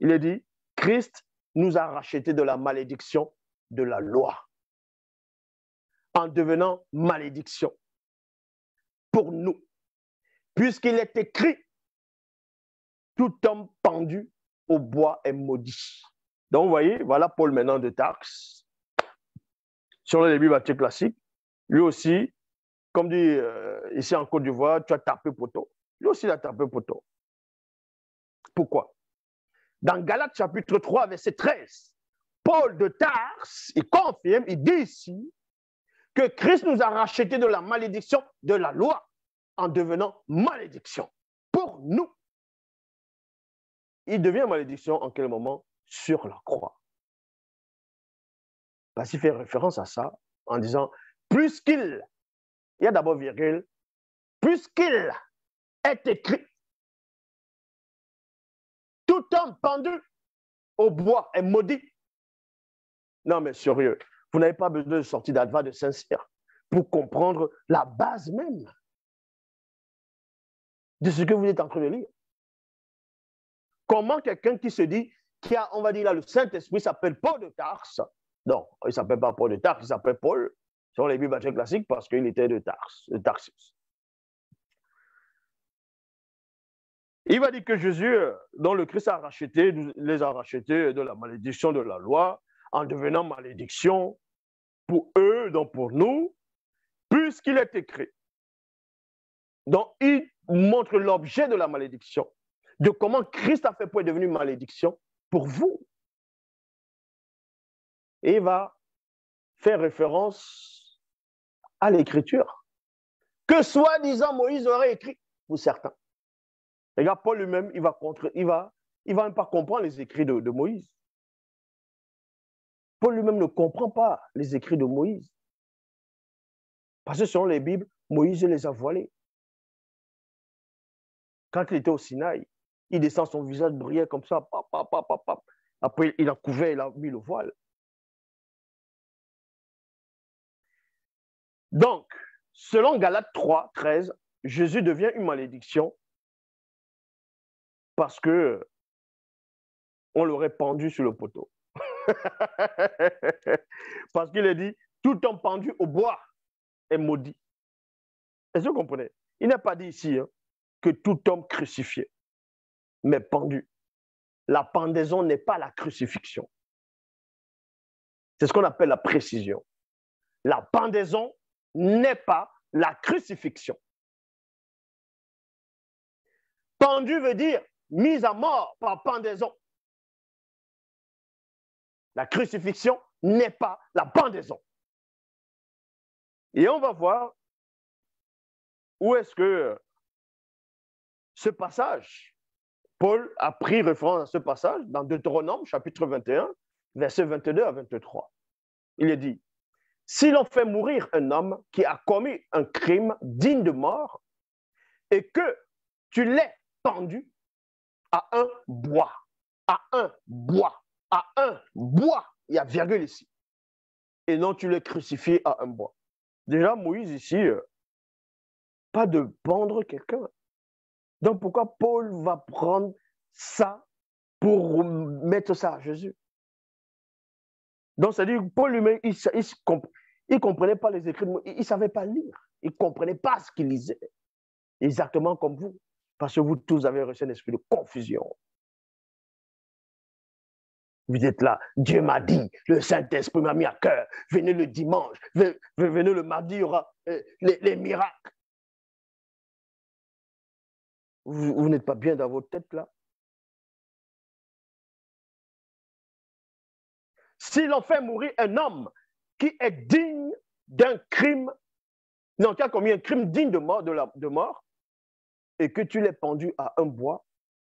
Il est dit, Christ nous a racheté de la malédiction de la loi en devenant malédiction pour nous, puisqu'il est écrit, tout homme pendu au bois est maudit. Donc, vous voyez, voilà Paul maintenant de Tarx, sur le début classiques, classique. Lui aussi, comme dit euh, ici en Côte d'Ivoire, tu as tapé poteau. Lui aussi, il a tapé poteau. Pourquoi dans Galates chapitre 3, verset 13, Paul de Tars, il confirme, il dit ici que Christ nous a rachetés de la malédiction de la loi en devenant malédiction pour nous. Il devient malédiction en quel moment Sur la croix. Parce qu'il fait référence à ça en disant, puisqu'il, il y a d'abord virgule, puisqu'il est écrit tout homme pendu au bois est maudit. Non, mais sérieux, vous n'avez pas besoin de sortir d'Adva de Saint-Cyr pour comprendre la base même de ce que vous êtes en train de lire. Comment quelqu'un qui se dit, qui a, on va dire là, le Saint-Esprit s'appelle Paul de Tarse. Non, il ne s'appelle pas Paul de Tarse, il s'appelle Paul, selon les bibliothèques classiques, parce qu'il était de Tarse, de Tarsus. Il va dire que Jésus, dont le Christ a racheté, les a rachetés de la malédiction de la loi en devenant malédiction pour eux, donc pour nous, puisqu'il est écrit. Donc, il montre l'objet de la malédiction, de comment Christ a fait pour être devenu malédiction pour vous. Et il va faire référence à l'écriture que soi-disant Moïse aurait écrit pour certains. Regarde, Paul lui-même, il va contre, il va, il va même pas comprendre les écrits de, Moïse. Paul lui-même ne comprend pas les écrits de Moïse. Parce que selon les Bibles, Moïse les a voilés. Quand il était au Sinaï, il descend, son visage brillant comme ça, pap, Après, il a couvert, il a mis le voile. Donc, selon Galates 3, 13, Jésus devient une malédiction parce que on l'aurait pendu sur le poteau. parce qu'il a dit, tout homme pendu au bois est maudit. Est-ce que vous comprenez Il n'a pas dit ici hein, que tout homme crucifié, mais pendu. La pendaison n'est pas la crucifixion. C'est ce qu'on appelle la précision. La pendaison n'est pas la crucifixion. Pendu veut dire Mise à mort par pendaison. La crucifixion n'est pas la pendaison. Et on va voir où est-ce que ce passage, Paul a pris référence à ce passage dans Deutéronome chapitre 21, versets 22 à 23. Il est dit, si l'on fait mourir un homme qui a commis un crime digne de mort et que tu l'es pendu, à un bois, à un bois, à un bois. Il y a virgule ici. Et non, tu l'es crucifié à un bois. Déjà, Moïse ici, euh, pas de pendre quelqu'un. Donc pourquoi Paul va prendre ça pour mettre ça à Jésus Donc c'est-à-dire Paul lui-même, il comprenait pas les écrits, il savait pas lire, il comprenait pas ce qu'il lisait, exactement comme vous. Parce que vous tous avez reçu un esprit de confusion. Vous êtes là, Dieu m'a dit, le Saint-Esprit m'a mis à cœur, venez le dimanche, venez le mardi, il y aura euh, les, miracles. Vous, n'êtes pas bien dans votre têtes là Si l'on fait mourir un homme qui est digne d'un crime, non, qui a commis un crime digne de mort et que tu l'aies pendu à un bois,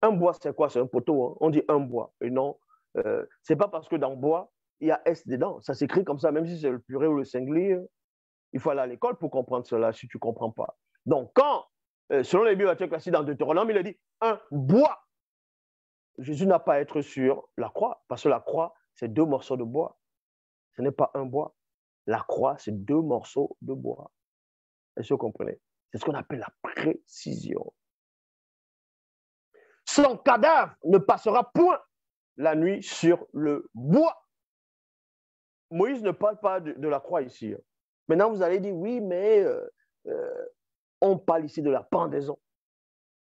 un bois, c'est quoi C'est un poteau. Hein. On dit un bois. Et non, euh, c'est pas parce que dans bois, il y a S dedans. Ça s'écrit comme ça, même si c'est le purée ou le singlier Il faut aller à l'école pour comprendre cela si tu ne comprends pas. Donc, quand, euh, selon les Bibles classiques dans Deutéronome, il a dit un bois, Jésus n'a pas à être sur la croix, parce que la croix, c'est deux morceaux de bois. Ce n'est pas un bois. La croix, c'est deux morceaux de bois. Est-ce que vous comprenez c'est ce qu'on appelle la précision. Son cadavre ne passera point la nuit sur le bois. Moïse ne parle pas de, la croix ici. Maintenant, vous allez dire, oui, mais euh, euh, on parle ici de la pendaison.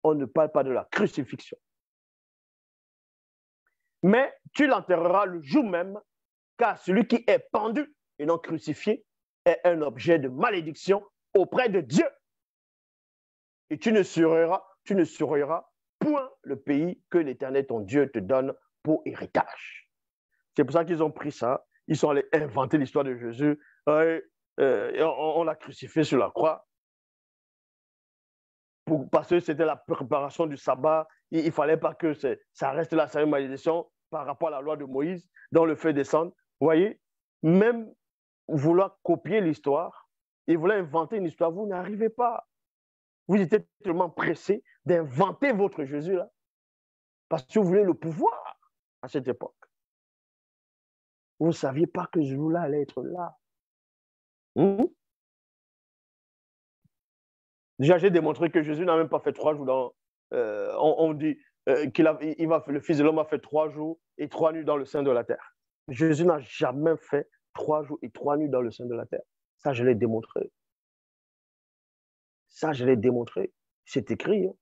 On ne parle pas de la crucifixion. Mais tu l'enterreras le jour même, car celui qui est pendu et non crucifié est un objet de malédiction auprès de Dieu et tu ne surveilleras, tu ne point le pays que l'Éternel, ton Dieu, te donne pour héritage. C'est pour ça qu'ils ont pris ça, ils sont allés inventer l'histoire de Jésus, euh, euh, on, l'a crucifié sur la croix, parce que c'était la préparation du sabbat, il ne fallait pas que ça reste la sainte malédiction par rapport à la loi de Moïse, dans le feu descendre. Vous voyez, même vouloir copier l'histoire, et vouloir inventer une histoire, vous n'arrivez pas. Vous étiez tellement pressé d'inventer votre Jésus là, parce que vous voulez le pouvoir à cette époque. Vous ne saviez pas que jésus là allait être là. Hmm? Déjà, j'ai démontré que Jésus n'a même pas fait trois jours dans. Euh, on, dit euh, qu'il a, il le Fils de l'homme a fait trois jours et trois nuits dans le sein de la terre. Jésus n'a jamais fait trois jours et trois nuits dans le sein de la terre. Ça, je l'ai démontré. Ça, je l'ai démontré. C'est écrit. Hein.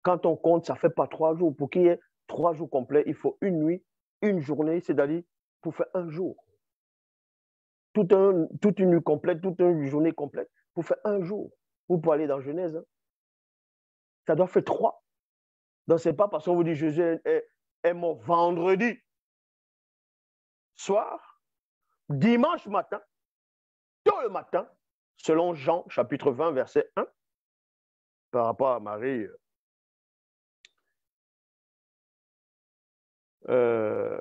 Quand on compte, ça ne fait pas trois jours. Pour qu'il y ait trois jours complets, il faut une nuit, une journée, c'est-à-dire pour faire un jour. toute une nuit complète, toute une journée complète, pour faire un jour. Vous pouvez aller dans Genèse. Hein. Ça doit faire trois. Donc, ce n'est pas parce qu'on vous dit Jésus est, est mort vendredi soir, dimanche matin, tôt le matin, selon Jean chapitre 20, verset 1, par rapport à Marie. Euh, euh,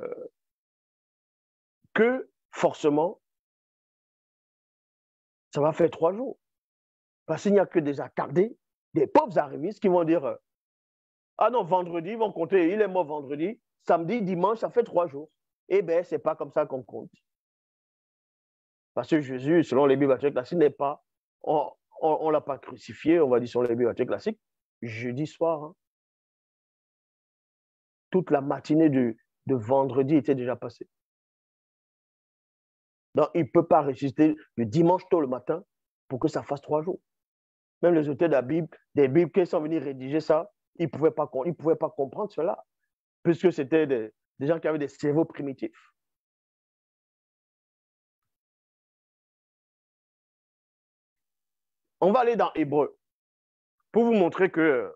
que forcément, ça va faire trois jours. Parce qu'il n'y a que des accardés, des pauvres arrivistes qui vont dire euh, Ah non, vendredi, ils vont compter, il est mort vendredi, samedi, dimanche, ça fait trois jours. Eh bien, ce n'est pas comme ça qu'on compte. Parce que Jésus, selon les Bibles classiques, n'est pas, on ne l'a pas crucifié, on va dire selon les Bibles classiques, jeudi soir. Hein. Toute la matinée de, vendredi était déjà passée. Donc, il ne peut pas résister le dimanche tôt le matin pour que ça fasse trois jours. Même les auteurs de la Bible, des Bibles qui sont venus rédiger ça, ils ne pouvaient, pas, comprendre cela, puisque c'était des gens qui avaient des cerveaux primitifs. On va aller dans Hébreu pour vous montrer que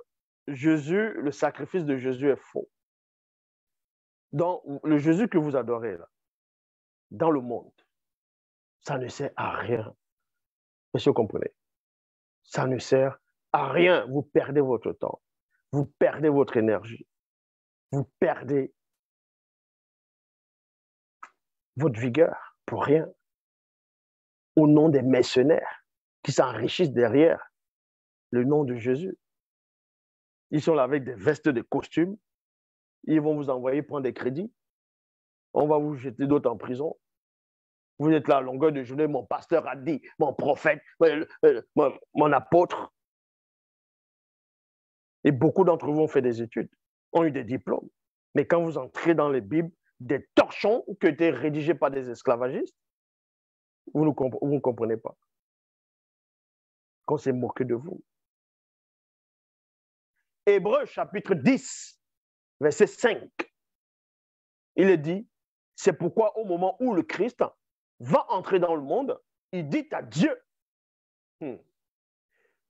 Jésus, le sacrifice de Jésus est faux. Dans le Jésus que vous adorez, là, dans le monde, ça ne sert à rien. est vous comprenez Ça ne sert à rien. Vous perdez votre temps. Vous perdez votre énergie. Vous perdez votre vigueur pour rien. Au nom des mercenaires qui s'enrichissent derrière le nom de Jésus. Ils sont là avec des vestes, de costumes. Ils vont vous envoyer prendre des crédits. On va vous jeter d'autres en prison. Vous êtes là à longueur de journée. Mon pasteur a dit, mon prophète, euh, euh, mon, apôtre. Et beaucoup d'entre vous ont fait des études, ont eu des diplômes. Mais quand vous entrez dans les Bibles, des torchons qui étaient rédigés par des esclavagistes, vous vous ne comprenez pas qu'on s'est moqué de vous. Hébreu chapitre 10, verset 5. Il est dit, c'est pourquoi au moment où le Christ va entrer dans le monde, il dit à Dieu, hmm.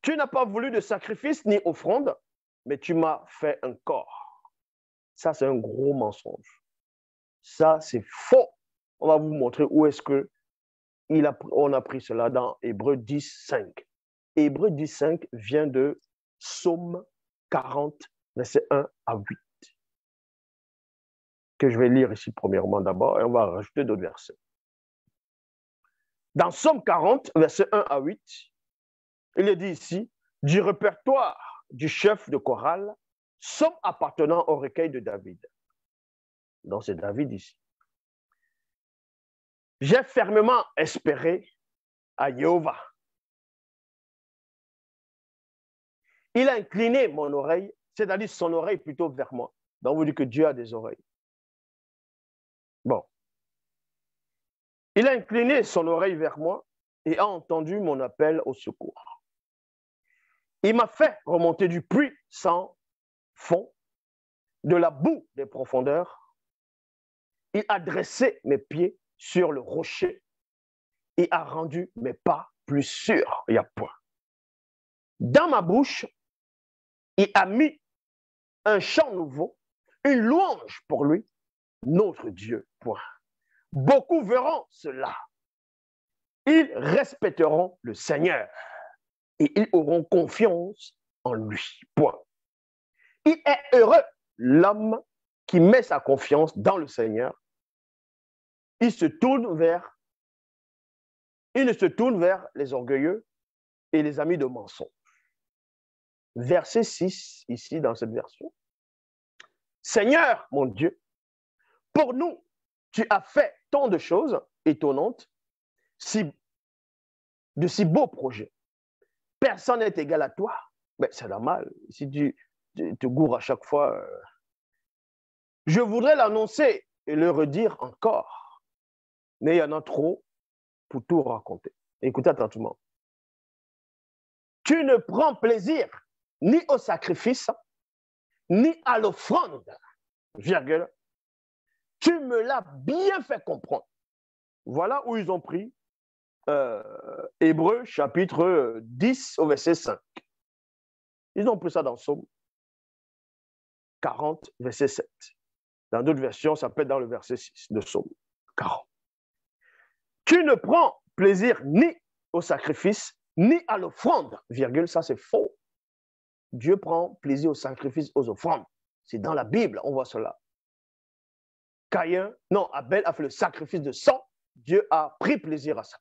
tu n'as pas voulu de sacrifice ni offrande, mais tu m'as fait un corps. Ça, c'est un gros mensonge. Ça, c'est faux. On va vous montrer où est-ce que a, on a pris cela dans Hébreu 10, 5. Hébreu 5 vient de Psaume 40, verset 1 à 8, que je vais lire ici premièrement d'abord, et on va rajouter d'autres versets. Dans Psaume 40, verset 1 à 8, il est dit ici, du répertoire du chef de chorale, somme appartenant au recueil de David. Donc c'est David ici. J'ai fermement espéré à Jéhovah Il a incliné mon oreille, c'est-à-dire son oreille plutôt vers moi. Donc, vous dites que Dieu a des oreilles. Bon. Il a incliné son oreille vers moi et a entendu mon appel au secours. Il m'a fait remonter du puits sans fond, de la boue des profondeurs. Il a dressé mes pieds sur le rocher et a rendu mes pas plus sûrs. Il n'y a point. Dans ma bouche il a mis un chant nouveau, une louange pour lui, notre Dieu. Point. Beaucoup verront cela. Ils respecteront le Seigneur et ils auront confiance en lui. Point. Il est heureux l'homme qui met sa confiance dans le Seigneur. Il se tourne vers, il ne se tourne vers les orgueilleux et les amis de mensonge verset 6, ici dans cette version. Seigneur, mon Dieu, pour nous, tu as fait tant de choses étonnantes, si, de si beaux projets. Personne n'est égal à toi. Mais c'est normal, si tu, te gourres à chaque fois. Euh, je voudrais l'annoncer et le redire encore, mais il y en a trop pour tout raconter. Écoutez attentivement. Tu ne prends plaisir ni au sacrifice, ni à l'offrande, virgule. Tu me l'as bien fait comprendre. Voilà où ils ont pris euh, Hébreu chapitre 10 au verset 5. Ils ont pris ça dans Somme 40, verset 7. Dans d'autres versions, ça peut être dans le verset 6 de Somme 40. Tu ne prends plaisir ni au sacrifice, ni à l'offrande, virgule, ça c'est faux. Dieu prend plaisir aux sacrifices, aux offrandes. C'est dans la Bible, on voit cela. Caïn, non, Abel a fait le sacrifice de sang. Dieu a pris plaisir à ça.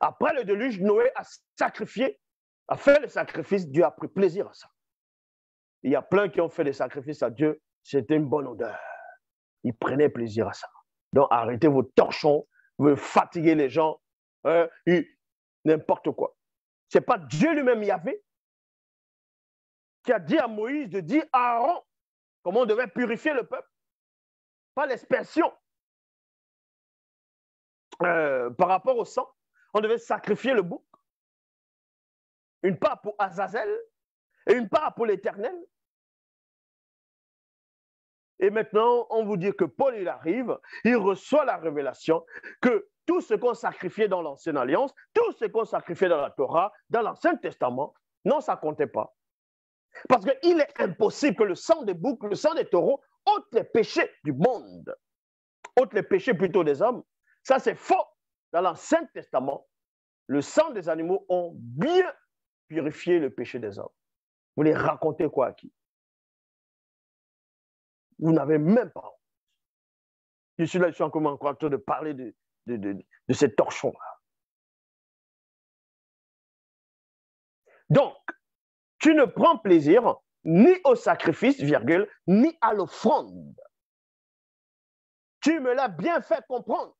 Après le déluge, Noé a sacrifié, a fait le sacrifice. Dieu a pris plaisir à ça. Il y a plein qui ont fait des sacrifices à Dieu. C'était une bonne odeur. Il prenait plaisir à ça. Donc arrêtez vos torchons, vous fatiguez les gens, hein, n'importe quoi. C'est pas Dieu lui-même avait qui a dit à Moïse de dire à Aaron comment on devait purifier le peuple pas l'expansion. Euh, par rapport au sang. On devait sacrifier le bouc, une part pour Azazel et une part pour l'Éternel. Et maintenant, on vous dit que Paul, il arrive, il reçoit la révélation que tout ce qu'on sacrifiait dans l'Ancienne Alliance, tout ce qu'on sacrifiait dans la Torah, dans l'Ancien Testament, non, ça comptait pas. Parce qu'il est impossible que le sang des boucs, le sang des taureaux, ôte les péchés du monde, ôte les péchés plutôt des hommes. Ça, c'est faux. Dans l'Ancien Testament, le sang des animaux ont bien purifié le péché des hommes. Vous les racontez quoi à qui Vous n'avez même pas Je suis là, je suis encore en train de parler de, de, de, de ces torchons-là. Donc, tu ne prends plaisir ni au sacrifice, virgule, ni à l'offrande. Tu me l'as bien fait comprendre.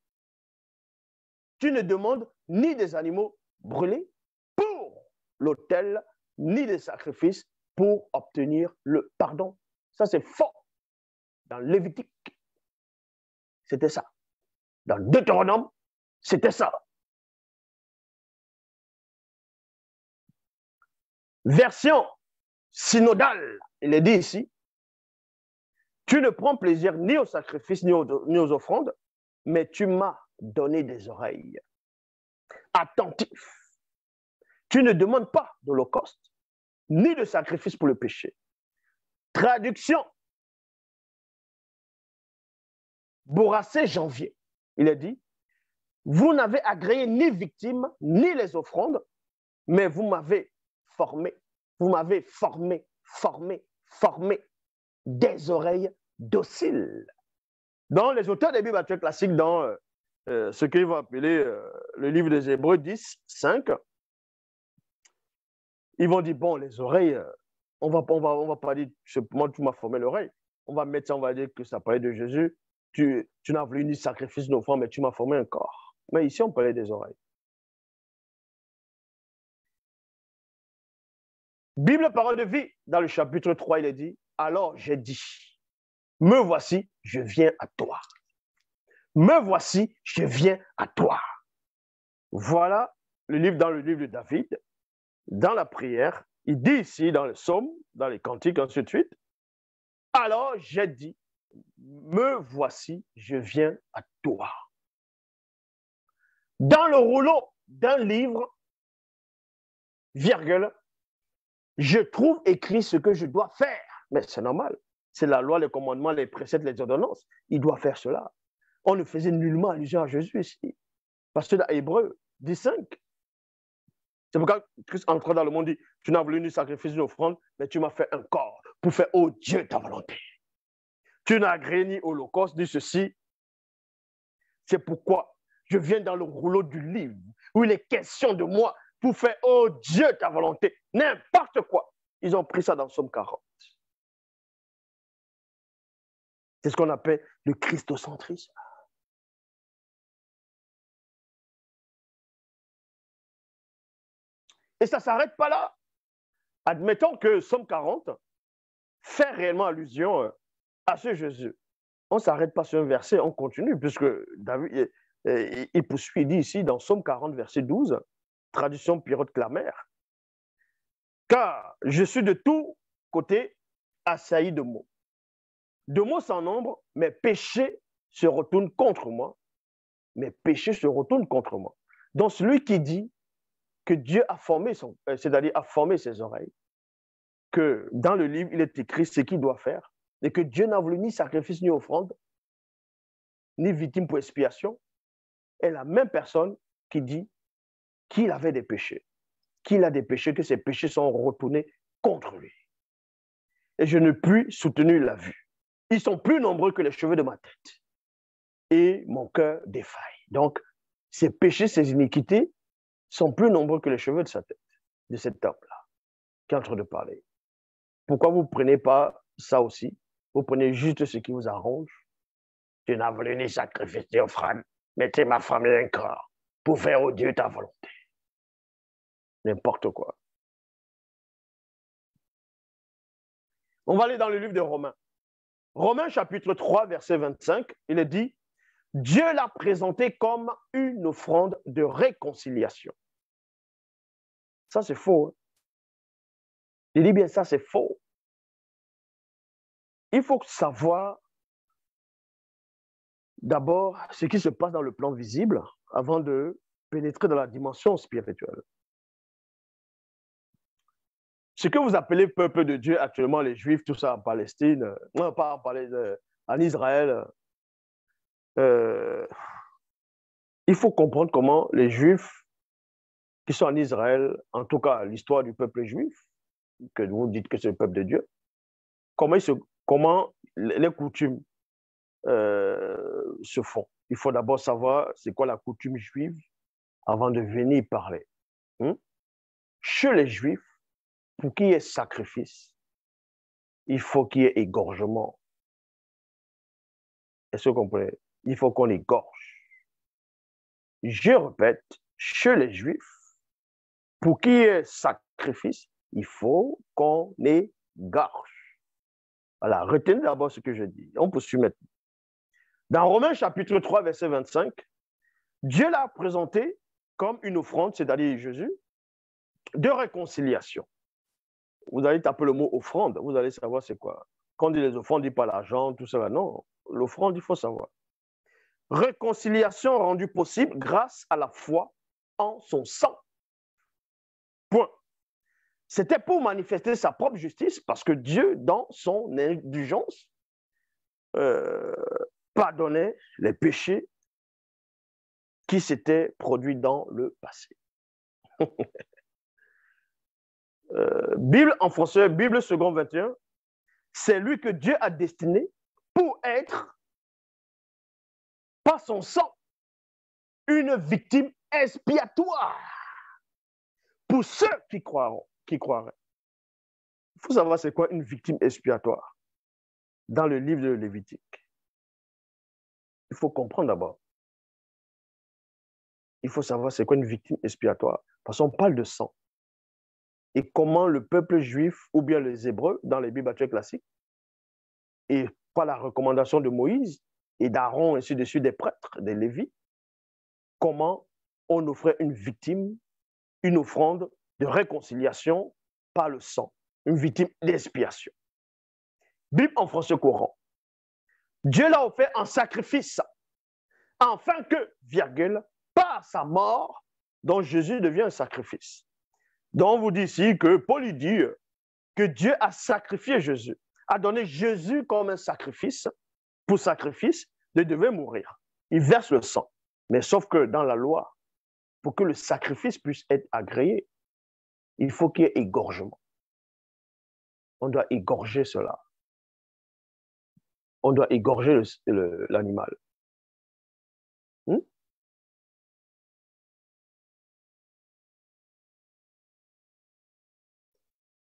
Tu ne demandes ni des animaux brûlés pour l'autel, ni des sacrifices pour obtenir le pardon. Ça, c'est fort. Dans Lévitique, c'était ça. Dans Deutéronome, c'était ça. version synodale, il est dit ici, tu ne prends plaisir ni aux sacrifices ni aux, offrandes, mais tu m'as donné des oreilles Attentif, Tu ne demandes pas d'holocauste ni de sacrifice pour le péché. Traduction. Bourrasé janvier, il est dit, vous n'avez agréé ni victimes ni les offrandes, mais vous m'avez vous m'avez formé, formé, formé. Des oreilles dociles. Dans les auteurs des Bibles actuelles classiques, dans euh, euh, ce qu'ils vont appeler euh, le livre des Hébreux 10, 5, ils vont dire bon, les oreilles, on va, on va, on va pas dire, moi, tu m'as formé l'oreille. On va mettre ça, on va dire que ça parlait de Jésus. Tu, tu n'as voulu ni sacrifice d'offrande, mais tu m'as formé un corps. Mais ici, on parlait des oreilles. Bible, parole de vie, dans le chapitre 3, il est dit, alors j'ai dit, me voici, je viens à toi. Me voici, je viens à toi. Voilà le livre dans le livre de David, dans la prière, il dit ici dans le psaume, dans les cantiques, ainsi de suite, alors j'ai dit, me voici, je viens à toi. Dans le rouleau d'un livre, virgule, je trouve écrit ce que je dois faire. Mais c'est normal. C'est la loi, les commandements, les préceptes, les ordonnances. Il doit faire cela. On ne faisait nullement allusion à Jésus ici. Parce que dans Hébreu 5. c'est pourquoi Christ entra dans le monde dit Tu n'as voulu ni sacrifice ni offrande, mais tu m'as fait un corps pour faire, au oh Dieu, ta volonté. Tu n'as agréé ni holocauste, ni ceci. C'est pourquoi je viens dans le rouleau du livre où il est question de moi pour faire, oh Dieu, ta volonté, n'importe quoi. Ils ont pris ça dans Somme 40. C'est ce qu'on appelle le christocentrisme. Et ça ne s'arrête pas là. Admettons que Somme 40 fait réellement allusion euh, à ce Jésus. On ne s'arrête pas sur un verset, on continue, puisque David, euh, euh, il poursuit, il dit ici dans Somme 40, verset 12, traduction Pierrot Clamère. car je suis de tous côtés assailli de mots. De mots sans nombre, mes péchés se retournent contre moi. Mes péchés se retournent contre moi. Donc celui qui dit que Dieu a formé son, euh, à dire a formé ses oreilles, que dans le livre il est écrit ce qu'il doit faire, et que Dieu n'a voulu ni sacrifice ni offrande, ni victime pour expiation, est la même personne qui dit qu'il avait des péchés, qu'il a des péchés, que ses péchés sont retournés contre lui. Et je ne puis soutenir la vue. Ils sont plus nombreux que les cheveux de ma tête. Et mon cœur défaille. Donc, ses péchés, ses iniquités sont plus nombreux que les cheveux de sa tête, de cet homme-là, qui est en de parler. Pourquoi vous ne prenez pas ça aussi Vous prenez juste ce qui vous arrange. Tu n'as voulu ni sacrifier ni offrande, mais tu femme formé un corps pour faire au Dieu ta volonté. N'importe quoi. On va aller dans le livre de Romains. Romains chapitre 3, verset 25, il est dit, Dieu l'a présenté comme une offrande de réconciliation. Ça, c'est faux. Hein. Il dit bien, ça, c'est faux. Il faut savoir d'abord ce qui se passe dans le plan visible avant de pénétrer dans la dimension spirituelle ce que vous appelez peuple de Dieu actuellement, les Juifs, tout ça en Palestine, euh, pas en, Palestine, euh, en Israël, euh, il faut comprendre comment les Juifs qui sont en Israël, en tout cas l'histoire du peuple juif, que vous dites que c'est le peuple de Dieu, comment, se, comment les coutumes euh, se font. Il faut d'abord savoir c'est quoi la coutume juive avant de venir parler. Hmm? Chez les juifs, pour qu'il y ait sacrifice, il faut qu'il y ait égorgement. Est-ce que vous comprenez Il faut qu'on égorge. Je répète, chez les Juifs, pour qu'il y ait sacrifice, il faut qu'on égorge. Voilà, retenez d'abord ce que je dis. On poursuit maintenant. Dans Romains chapitre 3, verset 25, Dieu l'a présenté comme une offrande, c'est-à-dire Jésus, de réconciliation. Vous allez taper le mot offrande, vous allez savoir c'est quoi. Quand on dit les offrandes, on ne dit pas l'argent, tout ça. Non, l'offrande, il faut savoir. Réconciliation rendue possible grâce à la foi en son sang. Point. C'était pour manifester sa propre justice parce que Dieu, dans son indulgence, euh, pardonnait les péchés qui s'étaient produits dans le passé. Euh, Bible en français, Bible second 21, c'est lui que Dieu a destiné pour être, par son sang, une victime expiatoire pour ceux qui croiront, qui croiraient. Il faut savoir c'est quoi une victime expiatoire dans le livre de Lévitique. Il faut comprendre d'abord. Il faut savoir c'est quoi une victime expiatoire. Parce qu'on parle de sang et comment le peuple juif ou bien les Hébreux, dans les Bibles classiques, et par la recommandation de Moïse et d'Aaron, ainsi de suite, des prêtres, des Lévis, comment on offrait une victime, une offrande de réconciliation par le sang, une victime d'expiation. Bible en français courant. Dieu l'a offert en sacrifice, afin que, virgule, par sa mort, dont Jésus devient un sacrifice, donc, on vous dit ici que Paul dit que Dieu a sacrifié Jésus, a donné Jésus comme un sacrifice, pour sacrifice, de devait mourir. Il verse le sang. Mais sauf que dans la loi, pour que le sacrifice puisse être agréé, il faut qu'il y ait égorgement. On doit égorger cela. On doit égorger l'animal.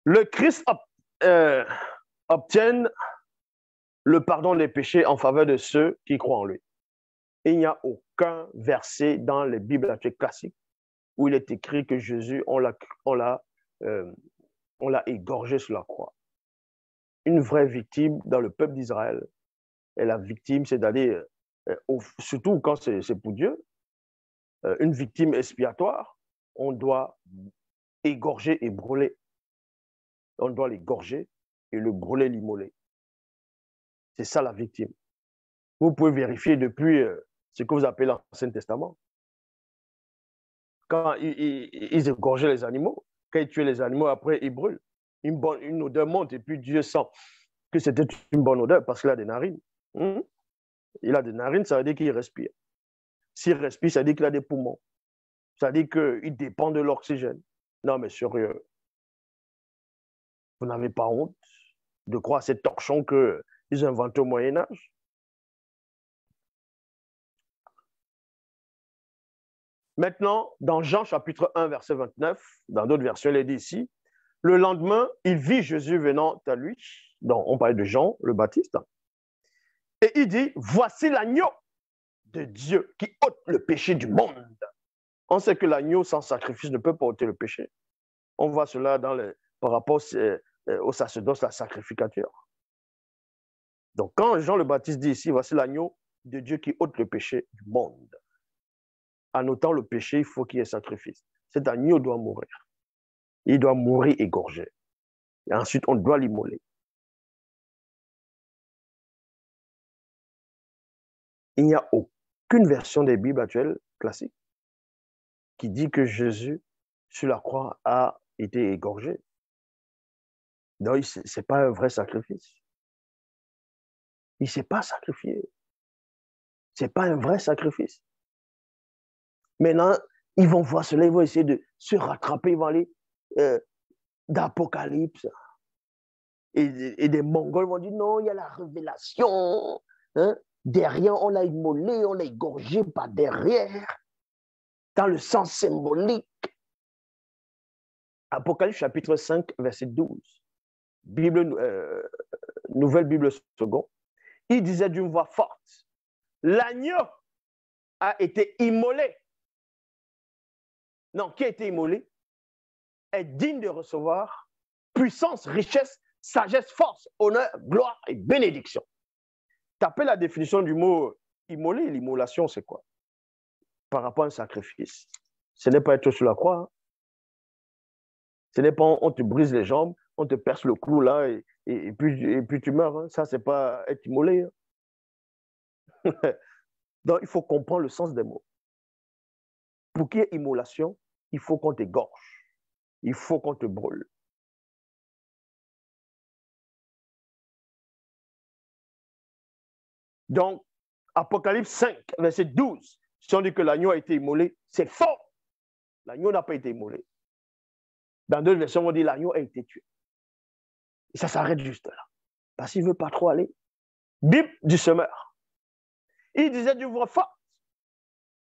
le Christ euh, obtienne le pardon des péchés en faveur de ceux qui croient en lui. Il n'y a aucun verset dans les Bibles classiques où il est écrit que Jésus, euh, on l'a, égorgé sur la croix. Une vraie victime dans le peuple d'Israël, et la victime, cest à euh, surtout quand c'est, pour Dieu, une victime expiatoire, on doit égorger et brûler on doit les gorger et le brûler, l'immoler. C'est ça la victime. Vous pouvez vérifier depuis euh, ce que vous appelez l'Ancien Testament. Quand ils, ils, les animaux, quand ils tuaient les animaux, après ils brûlent. Une, odeur monte et puis Dieu sent que c'était une bonne odeur parce qu'il a des narines. Hmm? Il a des narines, ça veut dire qu'il respire. S'il respire, ça veut dire qu'il a des poumons. Ça veut dire qu'il dépend de l'oxygène. Non, mais sérieux, vous n'avez pas honte de croire à ces torchons qu'ils inventent au Moyen Âge Maintenant, dans Jean chapitre 1, verset 29, dans d'autres versions, il est dit ici, le lendemain, il vit Jésus venant à lui, donc on parle de Jean le Baptiste, et il dit, voici l'agneau de Dieu qui ôte le péché du monde. On sait que l'agneau sans sacrifice ne peut pas ôter le péché. On voit cela dans les, par rapport se euh, sacerdoce la sacrificature. Donc quand Jean le Baptiste dit ici, voici l'agneau de Dieu qui ôte le péché du monde. En ôtant le péché, il faut qu'il y ait sacrifice. Cet agneau doit mourir. Il doit mourir égorgé. Et ensuite, on doit l'immoler. Il n'y a aucune version des Bibles actuelles classiques qui dit que Jésus, sur la croix, a été égorgé. Non, ce n'est pas un vrai sacrifice. Il ne s'est pas sacrifié. Ce n'est pas un vrai sacrifice. Maintenant, ils vont voir cela, ils vont essayer de se rattraper, ils vont aller euh, d'Apocalypse. Et, des Mongols vont dire non, il y a la révélation. Hein. Derrière, on l'a immolé, on l'a égorgé par derrière, dans le sens symbolique. Apocalypse chapitre 5, verset 12. Bible, euh, Nouvelle Bible seconde, il disait d'une voix forte, l'agneau a été immolé. Non, qui a été immolé est digne de recevoir puissance, richesse, sagesse, force, honneur, gloire et bénédiction. Tapez la définition du mot immolé. L'immolation, c'est quoi Par rapport à un sacrifice. Ce n'est pas être sur la croix. Hein. Ce n'est pas on te brise les jambes, on te perce le clou là et, puis, tu meurs. Hein. Ça, c'est pas être immolé. Hein. Donc, il faut comprendre le sens des mots. Pour qu'il y ait immolation, il faut qu'on te gorge. Il faut qu'on te brûle. Donc, Apocalypse 5, verset 12, si on dit que l'agneau a été immolé, c'est faux. L'agneau n'a pas été immolé. Dans d'autres versions, on dit l'agneau a été tué. Et ça s'arrête juste là. Parce qu'il ne veut pas trop aller. Bip du semeur. Il disait du vrai fort.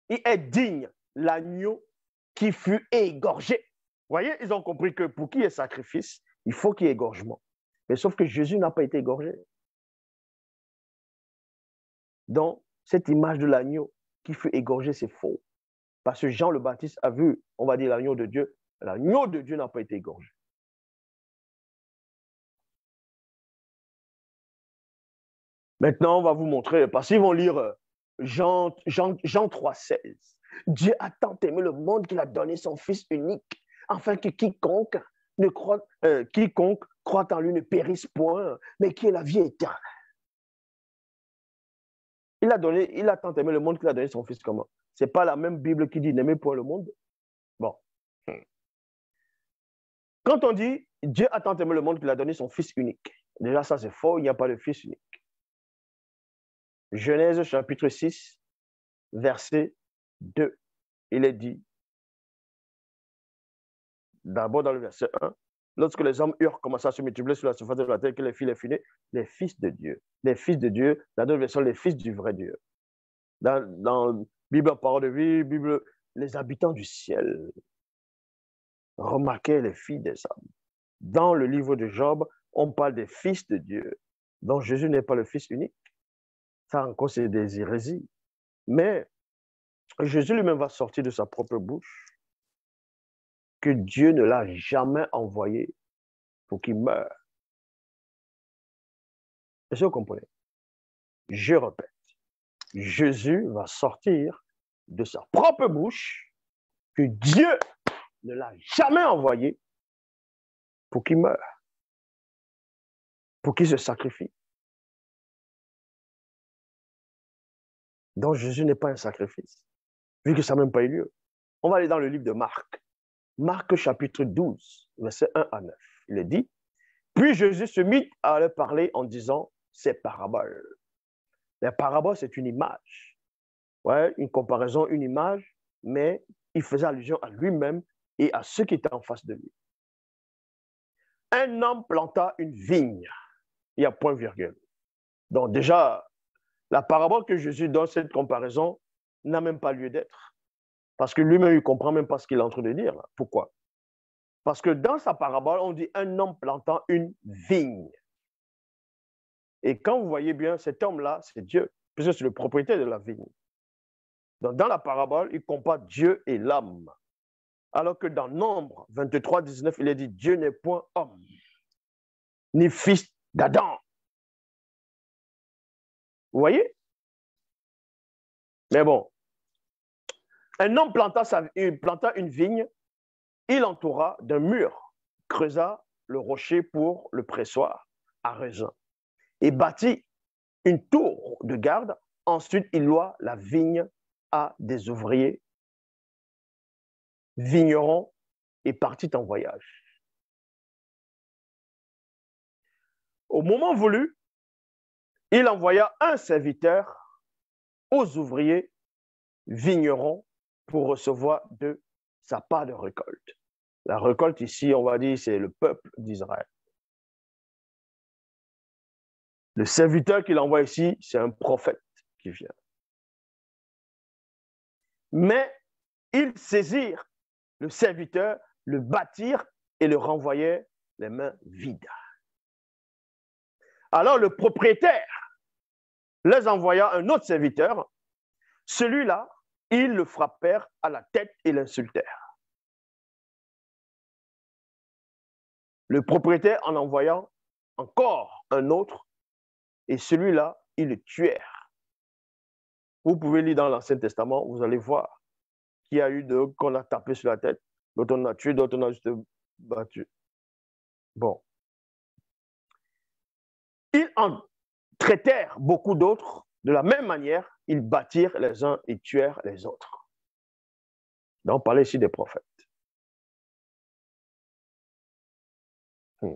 Il est digne, l'agneau qui fut égorgé. Vous Voyez, ils ont compris que pour qu'il y ait sacrifice, il faut qu'il y ait égorgement. Mais sauf que Jésus n'a pas été égorgé. Donc, cette image de l'agneau qui fut égorgé, c'est faux. Parce que Jean le Baptiste a vu, on va dire, l'agneau de Dieu. L'agneau de Dieu n'a pas été égorgé. Maintenant, on va vous montrer, parce qu'ils vont lire euh, Jean, Jean, 3, 16. Dieu a tant aimé le monde qu'il a donné son Fils unique, afin que quiconque, ne croit, euh, quiconque croit en lui ne périsse point, mais qu'il ait la vie éternelle. Il a, donné, il a tant aimé le monde qu'il a donné son Fils commun. Ce n'est pas la même Bible qui dit n'aimez point le monde. Bon. Quand on dit Dieu a tant aimé le monde qu'il a donné son Fils unique, déjà ça c'est faux, il n'y a pas de Fils unique. Genèse chapitre 6, verset 2. Il est dit, d'abord dans le verset 1, lorsque les hommes eurent commencé à se multiplier sur la surface de la terre, que les filles les les fils de Dieu, les fils de Dieu, dans d'autres versions, les fils du vrai Dieu. Dans, la Bible Parole de vie, Bible, les habitants du ciel remarquez les filles des hommes. Dans le livre de Job, on parle des fils de Dieu, dont Jésus n'est pas le fils unique encore, c'est des hérésies. Mais Jésus lui-même va sortir de sa propre bouche que Dieu ne l'a jamais envoyé pour qu'il meure. Est-ce que vous comprenez Je répète, Jésus va sortir de sa propre bouche que Dieu ne l'a jamais envoyé pour qu'il meure, pour qu'il se sacrifie. Donc Jésus n'est pas un sacrifice, vu que ça n'a même pas eu lieu. On va aller dans le livre de Marc. Marc chapitre 12, verset 1 à 9. Il est dit, puis Jésus se mit à leur parler en disant ces paraboles. La parabole, c'est une image. Ouais, une comparaison, une image, mais il faisait allusion à lui-même et à ceux qui étaient en face de lui. Un homme planta une vigne. Il y a point virgule. Donc déjà, la parabole que Jésus donne, cette comparaison, n'a même pas lieu d'être. Parce que lui-même, il ne comprend même pas ce qu'il est en train de dire. Pourquoi Parce que dans sa parabole, on dit un homme plantant une vigne. Et quand vous voyez bien, cet homme-là, c'est Dieu, puisque c'est le propriétaire de la vigne. dans la parabole, il compare Dieu et l'homme. Alors que dans Nombre 23, 19, il est dit Dieu n'est point homme, ni fils d'Adam, vous voyez Mais bon, un homme planta, une vigne, il entoura d'un mur, creusa le rocher pour le pressoir à raisin et bâtit une tour de garde. Ensuite, il loua la vigne à des ouvriers vignerons et partit en voyage. Au moment voulu, il envoya un serviteur aux ouvriers vignerons pour recevoir de sa part de récolte. La récolte ici, on va dire, c'est le peuple d'Israël. Le serviteur qu'il envoie ici, c'est un prophète qui vient. Mais ils saisirent le serviteur, le bâtirent et le renvoyèrent les mains vides. Alors le propriétaire les envoya un autre serviteur. Celui-là, ils le frappèrent à la tête et l'insultèrent. Le propriétaire en envoya encore un autre, et celui-là, ils le tuèrent. Vous pouvez lire dans l'Ancien Testament, vous allez voir qu'il y a eu de qu'on a tapé sur la tête, d'autres on a tué, d'autres on a juste battu. Bon. Il en traitèrent beaucoup d'autres de la même manière, ils bâtirent les uns et tuèrent les autres. Donc, on parlait ici des prophètes. Hmm.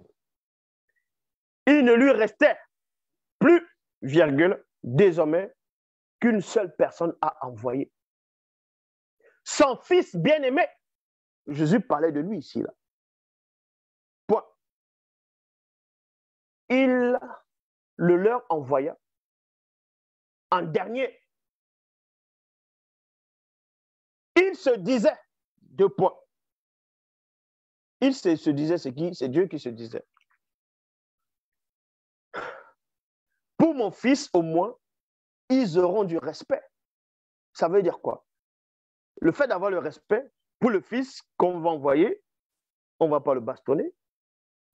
Il ne lui restait plus, virgule, désormais, qu'une seule personne à envoyer. Son fils bien-aimé. Jésus parlait de lui ici, là. Point. Il le leur envoya en dernier. Il se disait, deux points. il se, disait, c'est qui C'est Dieu qui se disait. Pour mon fils, au moins, ils auront du respect. Ça veut dire quoi Le fait d'avoir le respect pour le fils qu'on va envoyer, on ne va pas le bastonner,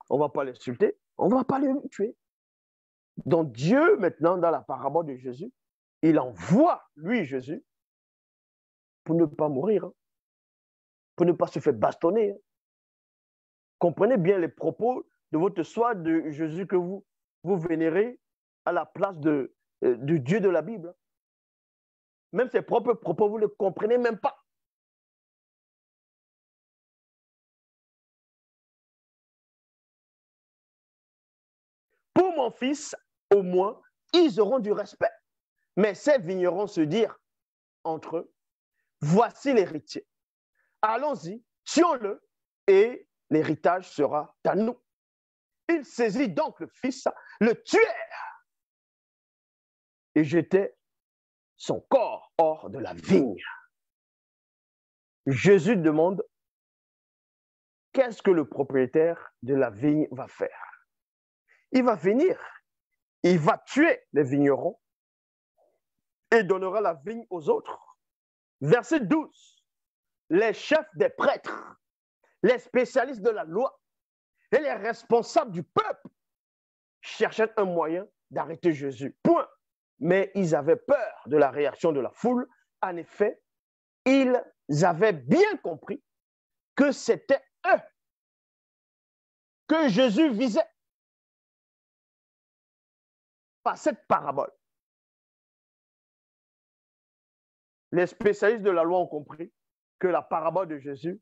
on ne va pas l'insulter, on ne va pas le tuer. Donc Dieu, maintenant, dans la parabole de Jésus, il envoie, lui, Jésus, pour ne pas mourir, hein, pour ne pas se faire bastonner. Hein. Comprenez bien les propos de votre soi de Jésus que vous, vous vénérez à la place de, euh, du Dieu de la Bible. Hein. Même ses propres propos, vous ne comprenez même pas. fils, au moins, ils auront du respect. Mais ces vignerons se dirent entre eux, voici l'héritier. Allons-y, tuons-le, et l'héritage sera à nous. Il saisit donc le fils, le tuèrent, et jetait son corps hors de la vigne. Jésus demande, qu'est-ce que le propriétaire de la vigne va faire il va venir, il va tuer les vignerons et donnera la vigne aux autres. Verset 12. Les chefs des prêtres, les spécialistes de la loi et les responsables du peuple cherchaient un moyen d'arrêter Jésus. Point. Mais ils avaient peur de la réaction de la foule. En effet, ils avaient bien compris que c'était eux que Jésus visait par cette parabole. Les spécialistes de la loi ont compris que la parabole de Jésus,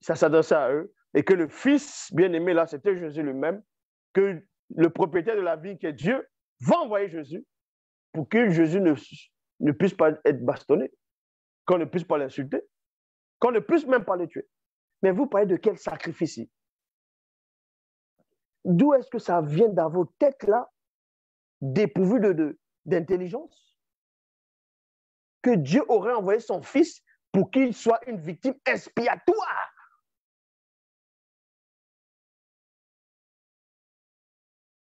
ça s'adressait à eux, et que le Fils bien-aimé, là, c'était Jésus lui-même, que le propriétaire de la vie qui est Dieu, va envoyer Jésus pour que Jésus ne, ne puisse pas être bastonné, qu'on ne puisse pas l'insulter, qu'on ne puisse même pas le tuer. Mais vous parlez de quel sacrifice D'où est-ce que ça vient dans vos têtes là, dépourvues d'intelligence de, Que Dieu aurait envoyé son fils pour qu'il soit une victime expiatoire.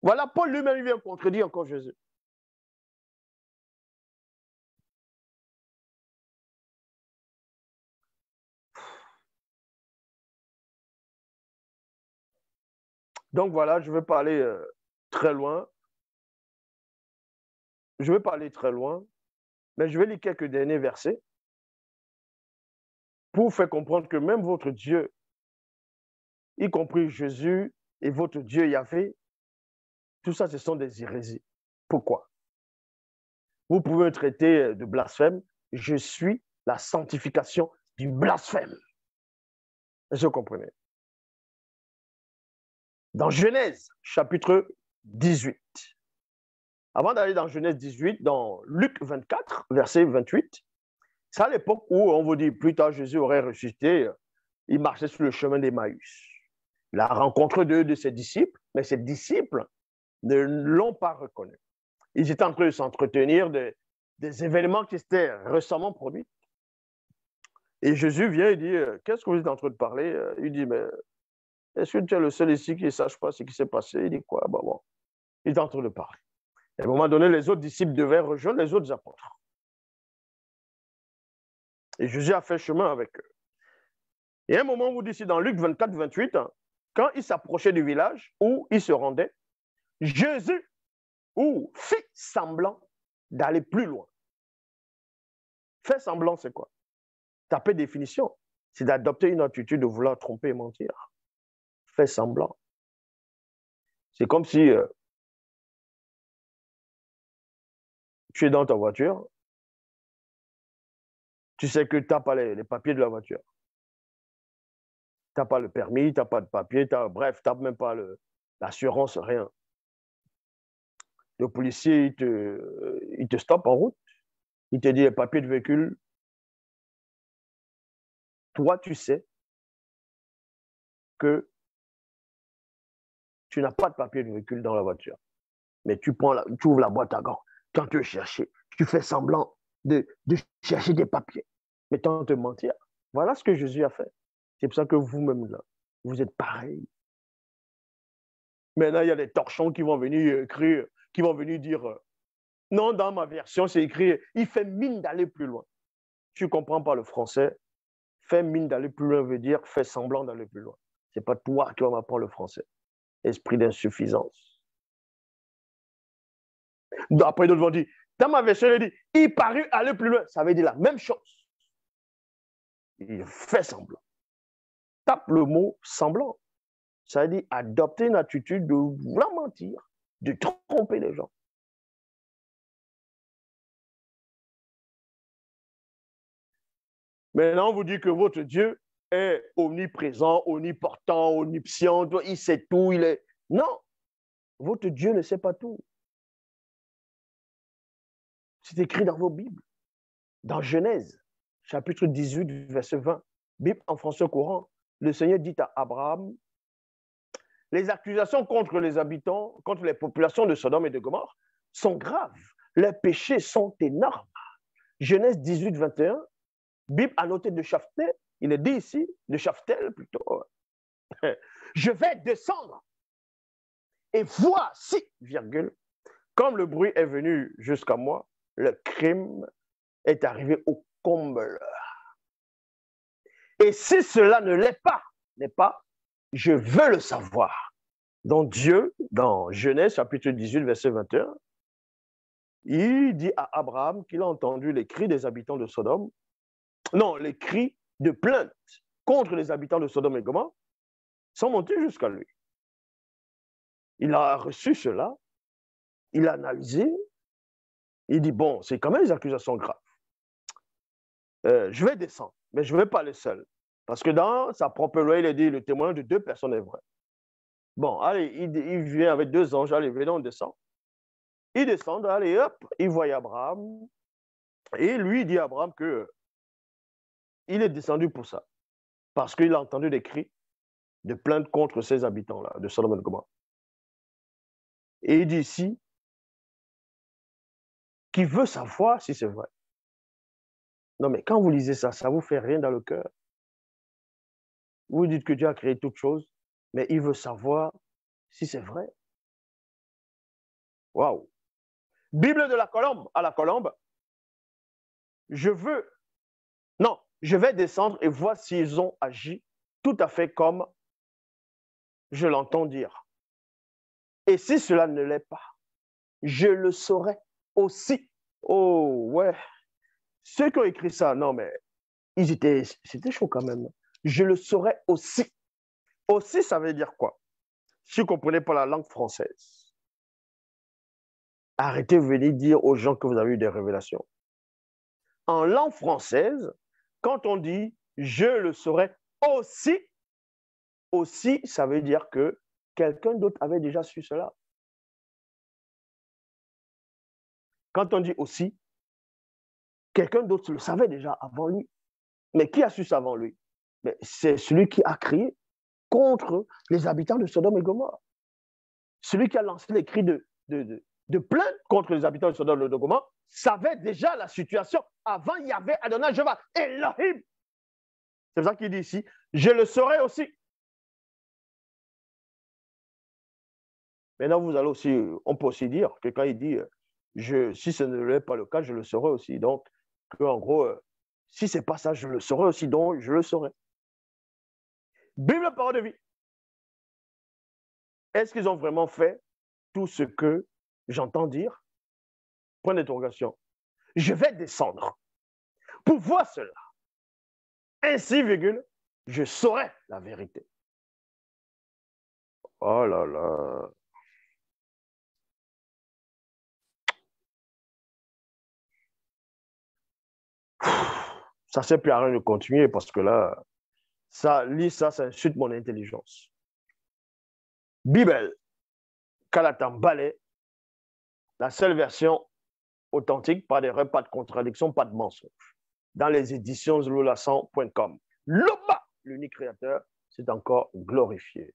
Voilà, Paul lui-même vient contredire encore Jésus. Donc voilà, je ne vais pas aller euh, très loin. Je ne vais pas aller très loin, mais je vais lire quelques derniers versets pour faire comprendre que même votre Dieu, y compris Jésus et votre Dieu Yahvé, tout ça, ce sont des hérésies. Pourquoi Vous pouvez me traiter euh, de blasphème. Je suis la sanctification du blasphème. Est-ce vous comprenez dans Genèse chapitre 18. Avant d'aller dans Genèse 18, dans Luc 24, verset 28, c'est à l'époque où on vous dit plus tard Jésus aurait ressuscité, il marchait sur le chemin d'Emmaüs. La rencontre deux de ses disciples, mais ses disciples ne l'ont pas reconnu. Ils étaient en train de s'entretenir de, des événements qui étaient récemment produits. Et Jésus vient et dit, euh, qu'est-ce que vous êtes en train de parler euh, Il dit, mais est-ce que tu es le seul ici qui ne sache pas ce qui s'est passé Il dit quoi bah Il est en train de parler. Et à un moment donné, les autres disciples devaient rejoindre les autres apôtres. Et Jésus a fait chemin avec eux. Et à un moment, vous dites, dans Luc 24, 28, quand il s'approchait du village où il se rendait, Jésus ou fit semblant d'aller plus loin. Fait semblant, c'est quoi Tapez définition, c'est d'adopter une attitude de vouloir tromper et mentir semblant. C'est comme si euh, tu es dans ta voiture, tu sais que tu n'as pas les, papiers de la voiture. Tu n'as pas le permis, tu n'as pas de papier, bref, tu n'as même pas l'assurance, rien. Le policier, il te, euh, il stoppe en route, il te dit les papiers de véhicule. Toi, tu sais que tu n'as pas de papier de véhicule dans la voiture. Mais tu, prends tu ouvres la boîte à gants. Quand tu es cherché, tu fais semblant de, chercher des papiers. Mais tant te mentir, voilà ce que Jésus a fait. C'est pour ça que vous-même, là, vous êtes pareil. Maintenant, il y a des torchons qui vont venir écrire, qui vont venir dire euh, Non, dans ma version, c'est écrit il fait mine d'aller plus loin. Tu ne comprends pas le français. Fait mine d'aller plus loin veut dire fait semblant d'aller plus loin. Ce n'est pas toi qui va m'apprendre le français esprit d'insuffisance. Après, d'autres vont dire, dans ma version, il dit, il parut aller plus loin. Ça veut dire la même chose. Il fait semblant. Tape le mot semblant. Ça veut dire adopter une attitude de vouloir mentir, de tromper les gens. Maintenant, on vous dit que votre Dieu est omniprésent, omniportant, omniscient, il sait tout, il est... Non, votre Dieu ne sait pas tout. C'est écrit dans vos Bibles, dans Genèse, chapitre 18, verset 20, Bible en français courant. Le Seigneur dit à Abraham, les accusations contre les habitants, contre les populations de Sodome et de Gomorre sont graves. leurs péchés sont énormes. Genèse 18, 21, Bible annotée de Chafté, il est dit ici, de Chaftel plutôt, je vais descendre et voici, virgule, comme le bruit est venu jusqu'à moi, le crime est arrivé au comble. Et si cela ne l'est pas, n'est pas, je veux le savoir. Dans Dieu, dans Genèse chapitre 18, verset 21, il dit à Abraham qu'il a entendu les cris des habitants de Sodome, non, les cris de plainte contre les habitants de Sodome et Gomorrhe sont montés jusqu'à lui. Il a reçu cela, il a analysé, il dit Bon, c'est quand même des accusations graves. Euh, je vais descendre, mais je ne vais pas aller seul. Parce que dans sa propre loi, il a dit Le témoignage de deux personnes est vrai. Bon, allez, il, il vient avec deux anges, allez, venez, on descend. Ils descendent, allez, hop, ils voient Abraham. Et lui dit à Abraham que il est descendu pour ça. Parce qu'il a entendu des cris de plaintes contre ces habitants-là, de Salomon Goma. Et il dit ici qu'il veut savoir si c'est vrai. Non, mais quand vous lisez ça, ça ne vous fait rien dans le cœur. Vous dites que Dieu a créé toutes choses, mais il veut savoir si c'est vrai. Waouh! Bible de la colombe à la colombe. Je veux je vais descendre et voir s'ils ont agi tout à fait comme je l'entends dire. Et si cela ne l'est pas, je le saurai aussi. Oh ouais. Ceux qui ont écrit ça, non mais ils étaient, c'était chaud quand même. Je le saurai aussi. Aussi, ça veut dire quoi Si vous ne comprenez pas la langue française, arrêtez de venir dire aux gens que vous avez eu des révélations. En langue française, quand on dit je le saurai aussi, aussi, ça veut dire que quelqu'un d'autre avait déjà su cela. Quand on dit aussi, quelqu'un d'autre le savait déjà avant lui. Mais qui a su ça avant lui C'est celui qui a crié contre les habitants de Sodome et Gomorre. Celui qui a lancé les cris de, plainte contre les habitants de Sodome et de savait déjà la situation avant il y avait Adonai Jehovah. Elohim. C'est pour ça qu'il dit ici, je le saurai aussi. Maintenant, vous allez aussi, on peut aussi dire que quand il dit, euh, je, si ce n'est pas le cas, je le saurai aussi. Donc, en gros, euh, si ce n'est pas ça, je le saurai aussi, donc je le saurai. Bible, parole de vie. Est-ce qu'ils ont vraiment fait tout ce que j'entends dire Point d'interrogation. Je vais descendre. Pour voir cela, ainsi, virgule, je saurai la vérité. Oh là là. Ça ne plus à rien de continuer parce que là, ça, lit ça, ça insulte mon intelligence. Bible, Kalatambale, Ballet, la seule version authentique, pas d'erreur, pas de contradiction, pas de mensonge. Dans les éditions zlolassan.com. l'homme, l'unique créateur, c'est encore glorifié.